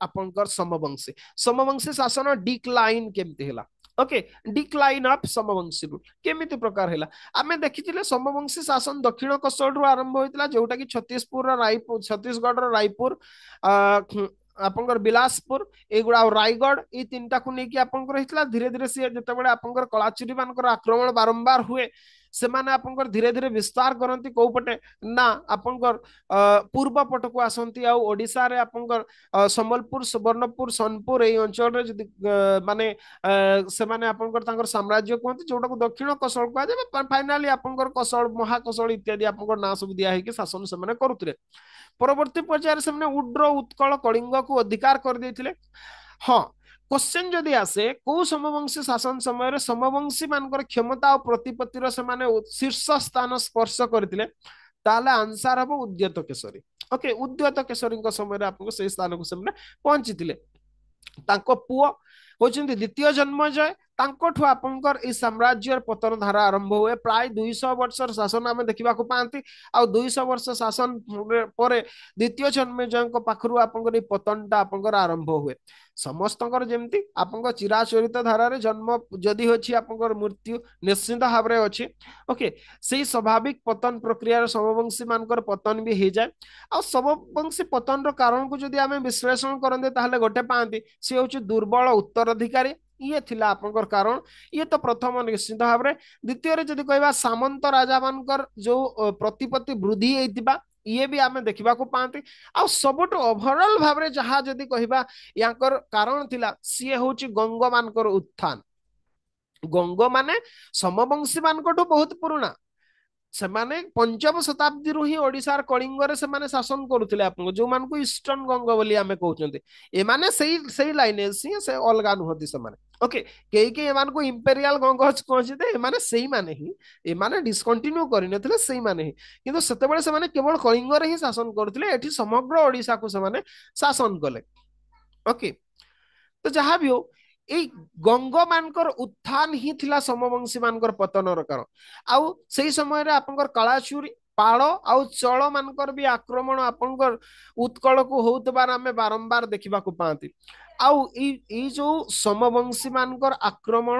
ଆପଣଙ୍କର ସମବଂଶୀ ସମବଂଶୀ ଶାସନ ଡିକ୍ଲାଇନ୍ କେମିତି ହେଲା ଓକେ ଡିକ୍ଲାଇନ୍ ଅଫ୍ ସମବଂଶୀରୁ କେମିତି ପ୍ରକାର ହେଲା ଆମେ ଦେଖିଥିଲେ ସମବଂଶୀ ଶାସନ ଦକ୍ଷିଣ କସଡ଼ରୁ ଆରମ୍ଭ ହୋଇଥିଲା ଯୋଉଟାକି ଛତିଶପୁରର ରାୟପୁର ଛତିଶଗଡ଼ର ରାୟପୁର ଆପଣଙ୍କର ବିଳାସପୁର ଏଇଗୁଡା ଆଉ ରାୟଗଡ଼ ଏଇ ତିନିଟାକୁ ନେଇକି ଆପଣଙ୍କର ହେଇଥିଲା ଧୀରେ ଧୀରେ ସିଏ ଯେତେବେଳେ ଆପଣଙ୍କର କଳାଚୁରୀ ମାନଙ୍କର ଆକ୍ରମଣ ବାରମ୍ବାର ହୁଏ से धीरे धीरे विस्तार करती कौपटे ना आप पूर्व पट को आसती आशार आप समबलपुर सुवर्णपुर सोनपुर यही अंचल मानने से साम्राज्य कहते जोटा दक्षिण कसल कह जाए फाइनाली आपंकर कसल महाकसल इत्यादि आप सब दिया शासन से परवर्ती पर्यायर से उड्र उत्कल कलिंग को अधिकार कर दे हाँ কোশ্চেন যদি আসে কেউ সমবংশী শাসন সময়ের সমবংশী মানকর ক্ষমতা ও প্রতিপত্তির সেমানে শীর্ষ স্থান স্পর্শ করে তাহলে আনসার হব উদ্যত কেশরী ওকে উদ্যত কেশরীଙ୍କ ସମୟରେ ଆପଣଙ୍କୁ ସେଇ ସ୍ଥାନକୁ ସେମାନେ ପହଞ୍ଚିଥିଲେ ତାଙ୍କ ପୁଅ ହେଉଛନ୍ତି ଦ୍ୱିତୀୟ ଜନ୍ମଜୟ ତାଙ୍କଠୁ ଆପଣଙ୍କର ଏଇ ସାମ୍ରାଜ୍ୟର ପତନ ଧାରା ଆରମ୍ଭ ହୁଏ ପ୍ରାୟ ଦୁଇଶହ ବର୍ଷର ଶାସନ ଆମେ ଦେଖିବାକୁ ପାଆନ୍ତି ଆଉ ଦୁଇଶହ ବର୍ଷ ଶାସନ ପରେ ଦ୍ୱିତୀୟ ଜନ୍ମଜୟଙ୍କ ପାଖରୁ ଆପଣଙ୍କର ଏଇ ପତନଟା ଆପଣଙ୍କର ଆରମ୍ଭ ହୁଏ ସମସ୍ତଙ୍କର ଯେମିତି ଆପଣଙ୍କ ଚିରା ଚରିତ ଧାରାରେ ଜନ୍ମ ଯଦି ଅଛି ଆପଣଙ୍କର ମୃତ୍ୟୁ ନିଶ୍ଚିନ୍ତ ଭାବରେ ଅଛି ଓକେ ସେଇ ସ୍ୱାଭାବିକ ପତନ ପ୍ରକ୍ରିୟାରେ ସମବଂଶୀ ମାନଙ୍କର ପତନ ବି ହେଇଯାଏ ଆଉ ସମବଂଶୀ ପତନର କାରଣକୁ ଯଦି ଆମେ ବିଶ୍ଳେଷଣ କରନ୍ତେ ତାହେଲେ ଗୋଟେ ପାଆନ୍ତି ସେ ହଉଛି ଦୁର୍ବଳ ଉତ୍ତରାଧିକାରୀ ଇଏ ଥିଲା ଆପଣଙ୍କର କାରଣ ଇଏ ତ ପ୍ରଥମ ନିଶ୍ଚିନ୍ତ ଭାବରେ ଦ୍ଵିତୀୟରେ ଯଦି କହିବା ସାମନ୍ତ ରାଜା ମାନଙ୍କର ଯୋଉ ପ୍ରତିପତ୍ତି ବୃଦ୍ଧି ହେଇଥିବା ଇଏ ବି ଆମେ ଦେଖିବାକୁ ପାଆନ୍ତି ଆଉ ସବୁଠୁ ଓଭରଅଲ୍ ଭାବରେ ଯାହା ଯଦି କହିବା ୟାଙ୍କର କାରଣ ଥିଲା ସିଏ ହଉଛି ଗଙ୍ଗମାନଙ୍କର ଉତ୍ଥାନ ଗଙ୍ଗମାନେ ସମବଂଶୀ ମାନଙ୍କଠୁ ବହୁତ ପୁରୁଣା ସେମାନେ ପଞ୍ଚମ ଶତାବ୍ଦୀରୁ ହିଁ ଓଡ଼ିଶାର କଳିଙ୍ଗରେ ସେମାନେ ଶାସନ କରୁଥିଲେ ଆପଣଙ୍କୁ ଯୋଉମାନଙ୍କୁ ଇଷ୍ଟର୍ଣ୍ଣ ଗଙ୍ଗ ବୋଲି ଆମେ କହୁଛନ୍ତି ଏମାନେ ସେଇ ସେଇ ଲାଇନେଜ ହିଁ ସେ ଅଲଗା ନୁହନ୍ତି ସେମାନେ ଓକେ କେହି କେହି ଏମାନଙ୍କୁ ଇମ୍ପେରିଆଲ ଗଙ୍ଗ କହନ୍ତି ଏମାନେ ସେଇମାନେ ହିଁ ଏମାନେ ଡିସକଣ୍ଟିନ୍ୟୁ କରିନଥିଲେ ସେଇମାନେ ହିଁ କିନ୍ତୁ ସେତେବେଳେ ସେମାନେ କେବଳ କଳିଙ୍ଗରେ ହିଁ ଶାସନ କରୁଥିଲେ ଏଠି ସମଗ୍ର ଓଡ଼ିଶାକୁ ସେମାନେ ଶାସନ କଲେ ଓକେ ତ ଯାହା ବି ହଉ ଏଇ ଗଙ୍ଗ ମାନଙ୍କର ଉତ୍ଥାନ ହିଁ ଥିଲା ସମବଂଶୀ ମାନଙ୍କର ପତନର କାରଣ ଆଉ ସେଇ ସମୟରେ ଆପଣଙ୍କର କଳାଚୁରୀ ପାଳ ଆଉ ଚଳ ମାନଙ୍କର ବି ଆକ୍ରମଣ ଆପଣଙ୍କର ଉତ୍କଳକୁ ହଉଥିବାର ଆମେ ବାରମ୍ବାର ଦେଖିବାକୁ ପାଆନ୍ତି ଆଉ ଏଇ ଏଇ ଯୋଉ ସମବଂଶୀ ମାନଙ୍କର ଆକ୍ରମଣ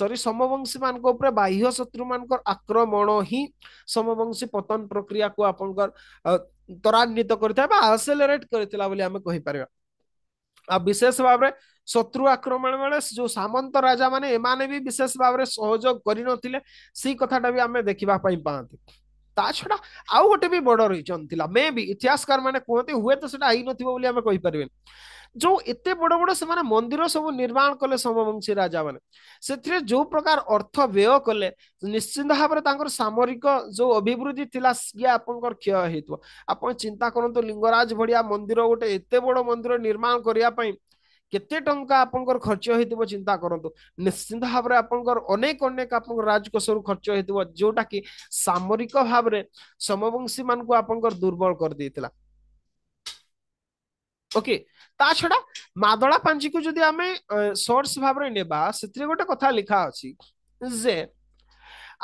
ସରି ସମବଂଶୀ ମାନଙ୍କ ଉପରେ ବାହ୍ୟ ଶତ୍ରୁ ମାନଙ୍କର ଆକ୍ରମଣ ହିଁ ସମବଂଶୀ ପତନ ପ୍ରକ୍ରିୟାକୁ ଆପଣଙ୍କର ତ୍ୱରାନ୍ୱିତ କରିଥାଏ ବା ଆସେଲରେଟ୍ କରିଥିଲା ବୋଲି ଆମେ କହିପାରିବା ଆଉ ବିଶେଷ ଭାବରେ ଶତ୍ରୁ ଆକ୍ରମଣ ବେଳେ ଯୋଉ ସାମନ୍ତ ରାଜା ମାନେ ଏମାନେ ବି ବିଶେଷ ଭାବରେ ସହଯୋଗ କରିନଥିଲେ ସେଇ କଥାଟା ବି ଆମେ ଦେଖିବା ପାଇଁ ପାଆନ୍ତି ତା ଛଡା ଆଉ ଗୋଟେ ବି ବଡ ରିଜନ୍ ଥିଲା ମେ ବି ଇତିହାସକାର ମାନେ କୁହନ୍ତି ହୁଏତ ସେଟା ହେଇନଥିବ ବୋଲି ଆମେ କହିପାରିବେନି ଯୋଉ ଏତେ ବଡ ବଡ ସେମାନେ ମନ୍ଦିର ସବୁ ନିର୍ମାଣ କଲେ ସମବଂଶୀ ରାଜାମାନେ ସେଥିରେ ଯୋଉ ପ୍ରକାର ଅର୍ଥ ବ୍ୟୟ କଲେ ନିଶ୍ଚିନ୍ତ ଭାବରେ ତାଙ୍କର ସାମରିକ ଯୋଉ ଅଭିବୃଦ୍ଧି ଥିଲା ସିଏ ଆପଣଙ୍କର କ୍ଷୟ ହେଇଥିବ ଆପଣ ଚିନ୍ତା କରନ୍ତୁ ଲିଙ୍ଗରାଜ ଭଳିଆ ମନ୍ଦିର ଗୋଟେ ଏତେ ବଡ ମନ୍ଦିର ନିର୍ମାଣ କରିବା ପାଇଁ କେତେ ଟଙ୍କା ଆପଣଙ୍କର ଖର୍ଚ୍ଚ ହେଇଥିବ ଚିନ୍ତା କରନ୍ତୁ ନିଶ୍ଚିନ୍ତ ଭାବରେ ଆପଣଙ୍କର ଅନେକ ଅନେକ ଆପଣଙ୍କ ରାଜକୋଷରୁ ଖର୍ଚ୍ଚ ହେଇଥିବ ଯୋଉଟା କି ସାମରିକ ଭାବରେ ସମବଂଶୀ ମାନଙ୍କୁ ଆପଣଙ୍କର ଦୁର୍ବଳ କରିଦେଇଥିଲା ଓକେ ତା ଛଡା ମାଦଳା ପାଞ୍ଜିକୁ ଯଦି ଆମେ ସୋର୍ସ ଭାବରେ ନେବା ସେଥିରେ ଗୋଟେ କଥା ଲେଖା ଅଛି ଯେ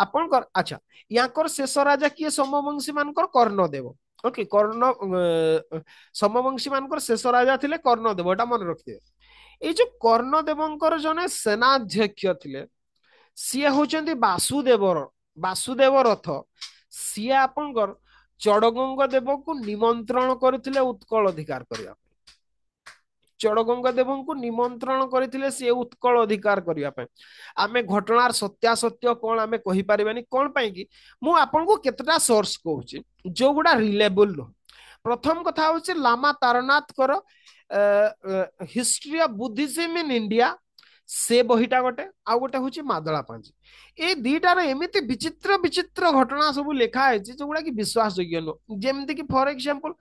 ଆପଣଙ୍କର ଆଚ୍ଛା ୟାଙ୍କର ଶେଷ ରାଜା କିଏ ସମବଂଶୀ ମାନଙ୍କର କର୍ଣ୍ଣଦେବ ଓକେ କର୍ଣ୍ଣ ସମବଂଶୀ ମାନଙ୍କର ଶେଷ ରାଜା ଥିଲେ କର୍ଣ୍ଣଦେବ ଏଟା ମନେ ରଖିଥିବେ ଏଇ ଯୋଉ କର୍ଣ୍ଣଦେବଙ୍କର ଜଣେ ସେନାଧ୍ୟକ୍ଷ ଥିଲେ ସିଏ ହଉଛନ୍ତି ବାସୁଦେବର ବାସୁଦେବ ରଥ ସିଏ ଆପଣଙ୍କର ଚଡ଼ଗଙ୍ଗ ଦେବଙ୍କୁ ନିମନ୍ତ୍ରଣ କରିଥିଲେ ଉତ୍କଳ ଅଧିକାର କରିବା ପାଇଁ ଚଡ଼ଗଙ୍ଗ ଦେବଙ୍କୁ ନିମନ୍ତ୍ରଣ କରିଥିଲେ ସିଏ ଉତ୍କଳ ଅଧିକାର କରିବା ପାଇଁ ଆମେ ଘଟଣାର ସତ୍ୟାସତ୍ୟ କ'ଣ ଆମେ କହିପାରିବାନି କ'ଣ ପାଇଁ କି ମୁଁ ଆପଣଙ୍କୁ କେତେଟା ସୋର୍ସ କହୁଛି ଯୋଉଗୁଡ଼ା ରିଲେବୁଲ ନୁହଁ ପ୍ରଥମ କଥା ହଉଛି ଲାମା ତାରନାଥଙ୍କର history of Buddhism in India ସେ ବହିଟା ଗୋଟେ ଆଉ ଗୋଟେ ହଉଛି ମାଦଳା ପାଞ୍ଜି ଏ ଦିଟାର ଏମିତି ବିଚିତ୍ର ବିଚିତ୍ର ଘଟଣା ସବୁ ଲେଖା ହେଇଛି ଯୋଉଗୁଡା କି ବିଶ୍ୱାସ ଯୋଗ୍ୟ ନୁହଁ ଯେମିତିକି ଫର ଏକ୍ସାମ୍ପଲ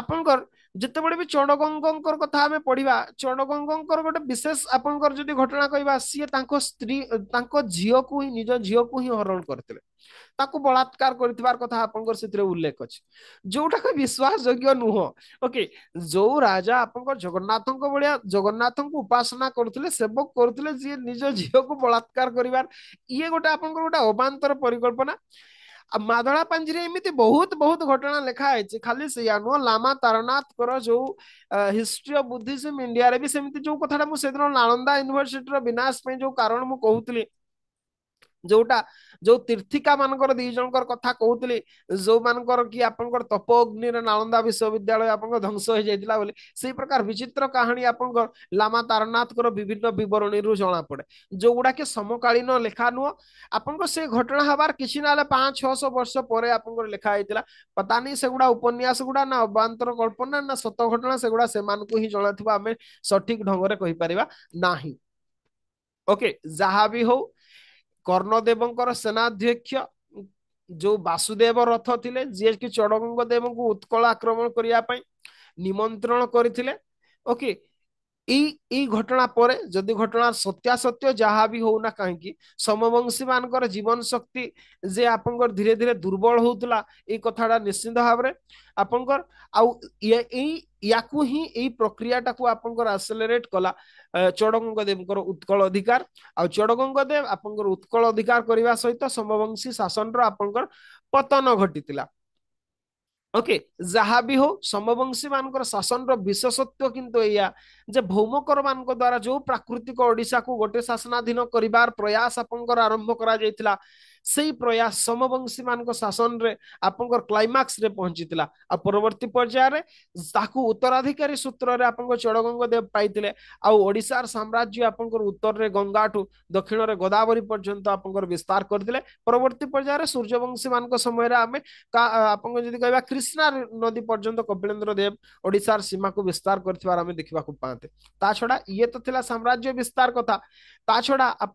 ଆପଣଙ୍କର ଯେତେବେଳେ ବି ଚଣ୍ଡଗଙ୍ଗଙ୍କର କଥା ଆମେ ପଢିବା ଚଣ୍ଡଗଙ୍ଗଙ୍କର ଗୋଟେ ବିଶେଷ ଆପଣଙ୍କର ଯଦି ଘଟଣା କହିବା ସିଏ ତାଙ୍କ ସ୍ତ୍ରୀ ତାଙ୍କ ଝିଅକୁ ହିଁ ନିଜ ଝିଅକୁ ହିଁ ହରଣ କରିଥିଲେ ତାକୁ ବଳାତ୍କାର କରିଥିବାର କଥା ଆପଣଙ୍କର ସେଥିରେ ଉଲ୍ଲେଖ ଅଛି ଯୋଉଟାକୁ ବିଶ୍ୱାସ ଯୋଗ୍ୟ ନୁହଁ ଓକେ ଯୋଉ ରାଜା ଆପଣଙ୍କର ଜଗନ୍ନାଥଙ୍କ ଭଳିଆ ଜଗନ୍ନାଥଙ୍କୁ ଉପାସନା କରୁଥିଲେ ସେବକ କରୁଥିଲେ ଯିଏ ନିଜ ଝିଅକୁ ବଳାତ୍କାର କରିବାର ଇଏ ଗୋଟେ ଆପଣଙ୍କର ଗୋଟେ ଅବାନ୍ତର ପରିକଳ୍ପନା માદળા પંજરી એમિતિ બહુત બહુત ઘટના લેખાહેઇଛି ଖାଲି ସେଇଆ ନୁହଁ ଲାମା ତାରନାଥଙ୍କର ଯୋଉ ହିଷ୍ଟ୍ରି ଅଫ ବୁଦ୍ଧିଜିମ ଇଣ୍ଡିଆରେ ବି ସେମିତି ଯୋଉ କଥାଟା ମୁଁ ସେଦିନ ନାଳନ୍ଦା ୟୁନିଭର୍ସିଟିର ବିନାଶ ପାଇଁ ଯୋଉ କାରଣ ମୁଁ କହୁଥିଲି ଯୋଉଟା ଯୋଉ ତୀର୍ଥିକା ମାନଙ୍କର ଦି ଜଣଙ୍କର କଥା କହୁଥିଲି ଯୋଉମାନଙ୍କର କି ଆପଣଙ୍କର ତପ ଅଗ୍ନିରେ ନାଳନ୍ଦା ବିଶ୍ୱବିଦ୍ୟାଳୟ ଆପଣଙ୍କ ଧ୍ୱଂସ ହେଇଯାଇଥିଲା ବୋଲି ସେଇ ପ୍ରକାର ବିଚିତ୍ର କାହାଣୀ ଆପଣଙ୍କର ଲାମା ତାରନାଥଙ୍କର ବିଭିନ୍ନ ବିବରଣୀରୁ ଜଣାପଡେ ଯୋଉଗୁଡାକି ସମକାଳୀନ ଲେଖା ନୁହଁ ଆପଣଙ୍କ ସେ ଘଟଣା ହେବାର କିଛି ନହେଲେ ପାଞ୍ଚ ଛଅଶହ ବର୍ଷ ପରେ ଆପଣଙ୍କର ଲେଖା ହେଇଥିଲା ପତା ନାହିଁ ସେଗୁଡା ଉପନ୍ୟାସ ଗୁଡା ନା ଅବାନ୍ତର କଳ୍ପନା ନା ସତ ଘଟଣା ସେଗୁଡା ସେମାନଙ୍କୁ ହିଁ ଜଣାଥିବା ଆମେ ସଠିକ ଢଙ୍ଗରେ କହିପାରିବା ନାହିଁ ଓକେ ଯାହା ବି ହଉ କର୍ଣ୍ଣଦେବଙ୍କର ସେନାଧ୍ୟକ୍ଷ ଯୋଉ ବାସୁଦେବ ରଥ ଥିଲେ ଯିଏକି ଚଡ଼ଙ୍ଗଦେବଙ୍କୁ ଉତ୍କଳ ଆକ୍ରମଣ କରିବା ପାଇଁ ନିମନ୍ତ୍ରଣ କରିଥିଲେ ଓକେ घटना पर घटना सत्यासत्य जहाँ भी होना कहीं समवंशी मान जीवन शक्ति जे आप धीरे धीरे दुर्बल होता ये कथटा निश्चित भाव आपंकर या प्रक्रिया टाक आपंकर आसेलेट कला चड़गंगदेव उत्कल अधिकार आ चड़गंगदेव आपंकर उत्कल अधिकार करने सहित समवंशी शासन रतन घटी ଓକେ ଯାହା ବି ହଉ ସମବଂଶୀ ମାନଙ୍କର ଶାସନର ବିଶେଷତ୍ଵ କିନ୍ତୁ ଏଇଆ ଯେ ଭୌମକର ମାନଙ୍କ ଦ୍ଵାରା ଯୋଉ ପ୍ରାକୃତିକ ଓଡ଼ିଶାକୁ ଗୋଟେ ଶାସନାଧୀନ କରିବାର ପ୍ରୟାସ ଆପଣଙ୍କର ଆରମ୍ଭ କରାଯାଇଥିଲା से प्रयास समवंशी मान शासन आप क्लैमाक्स पहुंची आवर्त पर्यायर ताकि उत्तराधिकारी सूत्र चड़गंगदेव पाई आड़शार साम्राज्य आप उत्तर गंगा ठू दक्षिण से गोदावरी पर्यटन आप विस्तार करते परवर्त पर्यायर सूर्यवंशी मान समय आप कह कृष्णा नदी पर्यटन कपिलेन्द्र देव ओडार सीमा को विस्तार कर देखा पाते छड़ा ये तो थिला साम्राज्य विस्तार कथा ता छड़ा आप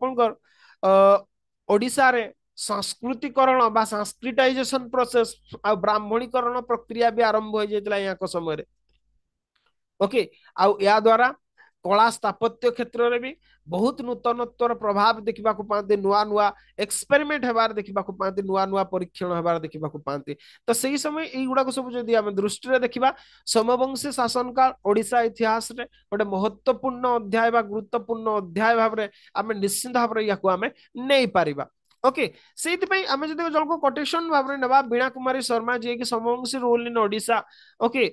अः ओडिशा रे ସଂସ୍କୃତିକରଣ ବା ସାଂସ୍କ୍ରିଟାଇଜେସନ ପ୍ରୋସେସ ଆଉ ବ୍ରାହ୍ମଣୀକରଣ ପ୍ରକ୍ରିୟା ବି ଆରମ୍ଭ ହୋଇଯାଇଥିଲା ୟାଙ୍କ ସମୟରେ ଓକେ ଆଉ ଏହା ଦ୍ୱାରା କଳା ସ୍ଥାପତ୍ୟ କ୍ଷେତ୍ରରେ ବି ବହୁତ ନୂତନତ୍ୱର ପ୍ରଭାବ ଦେଖିବାକୁ ପାଆନ୍ତି ନୂଆ ନୂଆ ଏକ୍ସପେରିମେଣ୍ଟ ହେବାର ଦେଖିବାକୁ ପାଆନ୍ତି ନୂଆ ନୂଆ ପରୀକ୍ଷଣ ହେବାର ଦେଖିବାକୁ ପାଆନ୍ତି ତ ସେଇ ସମୟ ଏଇଗୁଡାକ ସବୁ ଯଦି ଆମେ ଦୃଷ୍ଟିରେ ଦେଖିବା ସମବଂଶୀ ଶାସନ କାଳ ଓଡ଼ିଶା ଇତିହାସରେ ଗୋଟେ ମହତ୍ୱପୂର୍ଣ୍ଣ ଅଧ୍ୟାୟ ବା ଗୁରୁତ୍ୱପୂର୍ଣ୍ଣ ଅଧ୍ୟାୟ ଭାବରେ ଆମେ ନିଶ୍ଚିନ୍ତ ଭାବରେ ୟାକୁ ଆମେ ନେଇପାରିବା ଓକେ ସେଇଥିପାଇଁ ଆମେ ଯଦି ଜଣକୁ କୋଟେସନ ଭାବରେ ନେବା ବୀଣା କୁମାରୀ ଶର୍ମା ଯିଏକି Somavanshi role in Odisha okay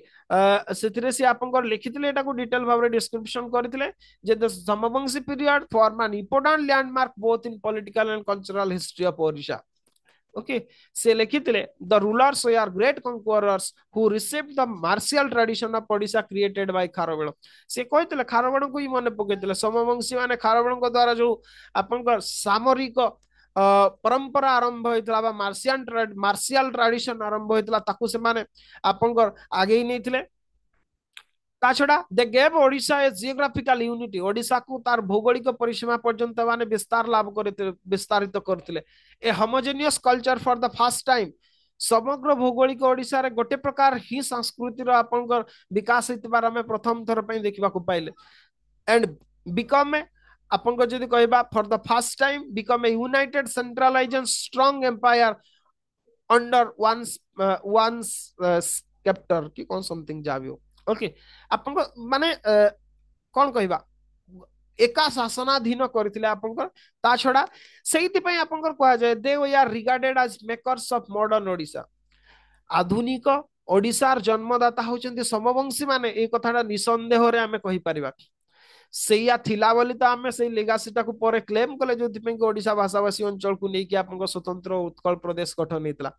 ସେଥିରେ ସେ ଆପଣଙ୍କର ଲେଖିଥିଲେ ଏଟାକୁ ଡିଟେଲ ଭାବରେ ଡିସ୍କ୍ରିପସନ କରିଥିଲେ ଯେ the Somavanshi period form an important landmark both in political and cultural history of Odisha okay ସେ ଲେଖିଥିଲେ the rulers are great conquerors who receive the martial tradition of Odisha created by Kharavela ସେ କହିଥିଲେ ଖାରବେଳଙ୍କୁ ହିଁ ମନେ ପକେଇଥିଲେ ସମବଂଶୀ ମାନେ ଖାରବେଳଙ୍କ ଦ୍ୱାରା ଯୋଉ ଆପଣଙ୍କର ସାମରିକ परंपरा आरंभ होता बा मार्सियान मार्शियल ट्राडिशन आरंभ होता से आगे नहीं छड़ा they gave Odisha a geographical unity Odisha को तार भौगोलिक परिसीमा पर्यंत माने विस्तार लाभ विस्तारित करथिले a homogeneous culture for the first time समग्र भौगोलिक ओडिशा गोटे प्रकार ही संस्कृति रो आपनकर विकास होतिबार प्रथम थर पई देखबा पाइले एंड बिकम ए আপনক যদি কইবা for the first time became a united centralised strong empire under one's one's sceptre কি কন সামথিং যাও ওকে আপনক মানে কোন কইবা একা শাসনাধীন করিtile আপনক তা ছড়া সেইতি পই আপনক কয়া যায় they are regarded as makers of modern Odisha আধুনিক ওড়িশার জন্মদাতা হচନ୍ତି সমবংশি মানে এই কথাটা নিঃসন্দেহে আমি কই পারিবাক सेया तो क्लेम कले जो ओडा भाषाभाषी अंचल को लेकिन आप स्वतंत्र उत्कल प्रदेश गठन होता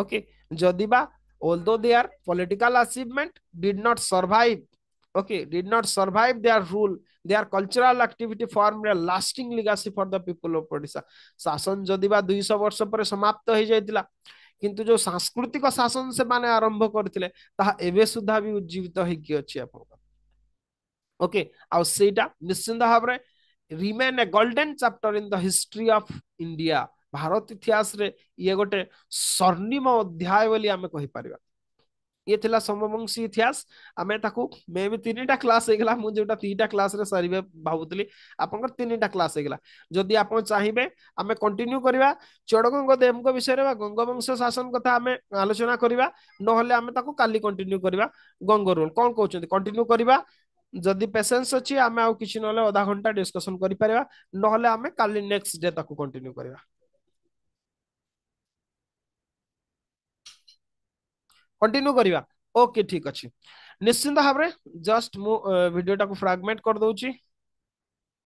ओके जदिबा although they are political achievement did not survive okay did not survive they are rule they are cultural activity form रे lasting legacy for the people of Odisha शासन जदिबा 200 वर्ष पर समाप्त हो जायतिला किंतु जो सांस्कृतिक शासन से माने आरंभ करथिले ता एबे सुधा भी उज्जीवित हो कि अछि आपका Okay, ଆଉ ସେଇଟା ନିଶ୍ଚିନ୍ତ ଭାବରେ remain a golden chapter in the history of India ଭାରତ ଇତିହାସରେ ଇଏ ଗୋଟେ ସ୍ୱର୍ଣ୍ଣିମ ଅଧ୍ୟାୟ ବୋଲି ଆମେ କହିପାରିବା ଇଏ ଥିଲା ସମବଂଶୀ ଇତିହାସ ଆମେ ତାକୁ ମେ ବି ତିନିଟା କ୍ଲାସ୍ ହେଇଗଲା ମୁଁ ଯୋଉଟା ତିନିଟା କ୍ଲାସ୍ରେ ସାରିବେ ଭାବୁଥିଲି ଆପଣଙ୍କର ତିନିଟା କ୍ଲାସ୍ ହେଇଗଲା ଯଦି ଆପଣ ଚାହିଁବେ ଆମେ କଣ୍ଟିନ୍ୟୁ କରିବା ଚଡ଼ଗଙ୍ଗ ଦେବଙ୍କ ବିଷୟରେ ବା ଗଙ୍ଗବଂଶ ଶାସନ କଥା ଆମେ ଆଲୋଚନା କରିବା ନହେଲେ ଆମେ ତାକୁ କାଲି କଣ୍ଟିନ୍ୟୁ କରିବା ଗଙ୍ଗ ରୁଲ୍ କ'ଣ କହୁଛନ୍ତି କଣ୍ଟିନ୍ୟୁ କରିବା ଯଦି ପେସେନ୍ସ ଅଛି ଆମେ ଆଉ କିଛି ନହେଲେ ଅଧା ଘଣ୍ଟା ଡିସ୍କସନ କରିପାରିବା ନହେଲେ ଆମେ କାଲି ନେକ୍ସଟ ଡେ ତାକୁ କଣ୍ଟିନ୍ୟୁ କରିବା କଣ୍ଟିନ୍ୟୁ କରିବା ଓକେ ଠିକ ଅଛି ନିଶ୍ଚିନ୍ତ ଭାବରେ ଜଷ୍ଟ ମୁଁ ଭିଡ଼ିଓଟାକୁ ଫ୍ରାଗମେଣ୍ଟ କରିଦେଉଛି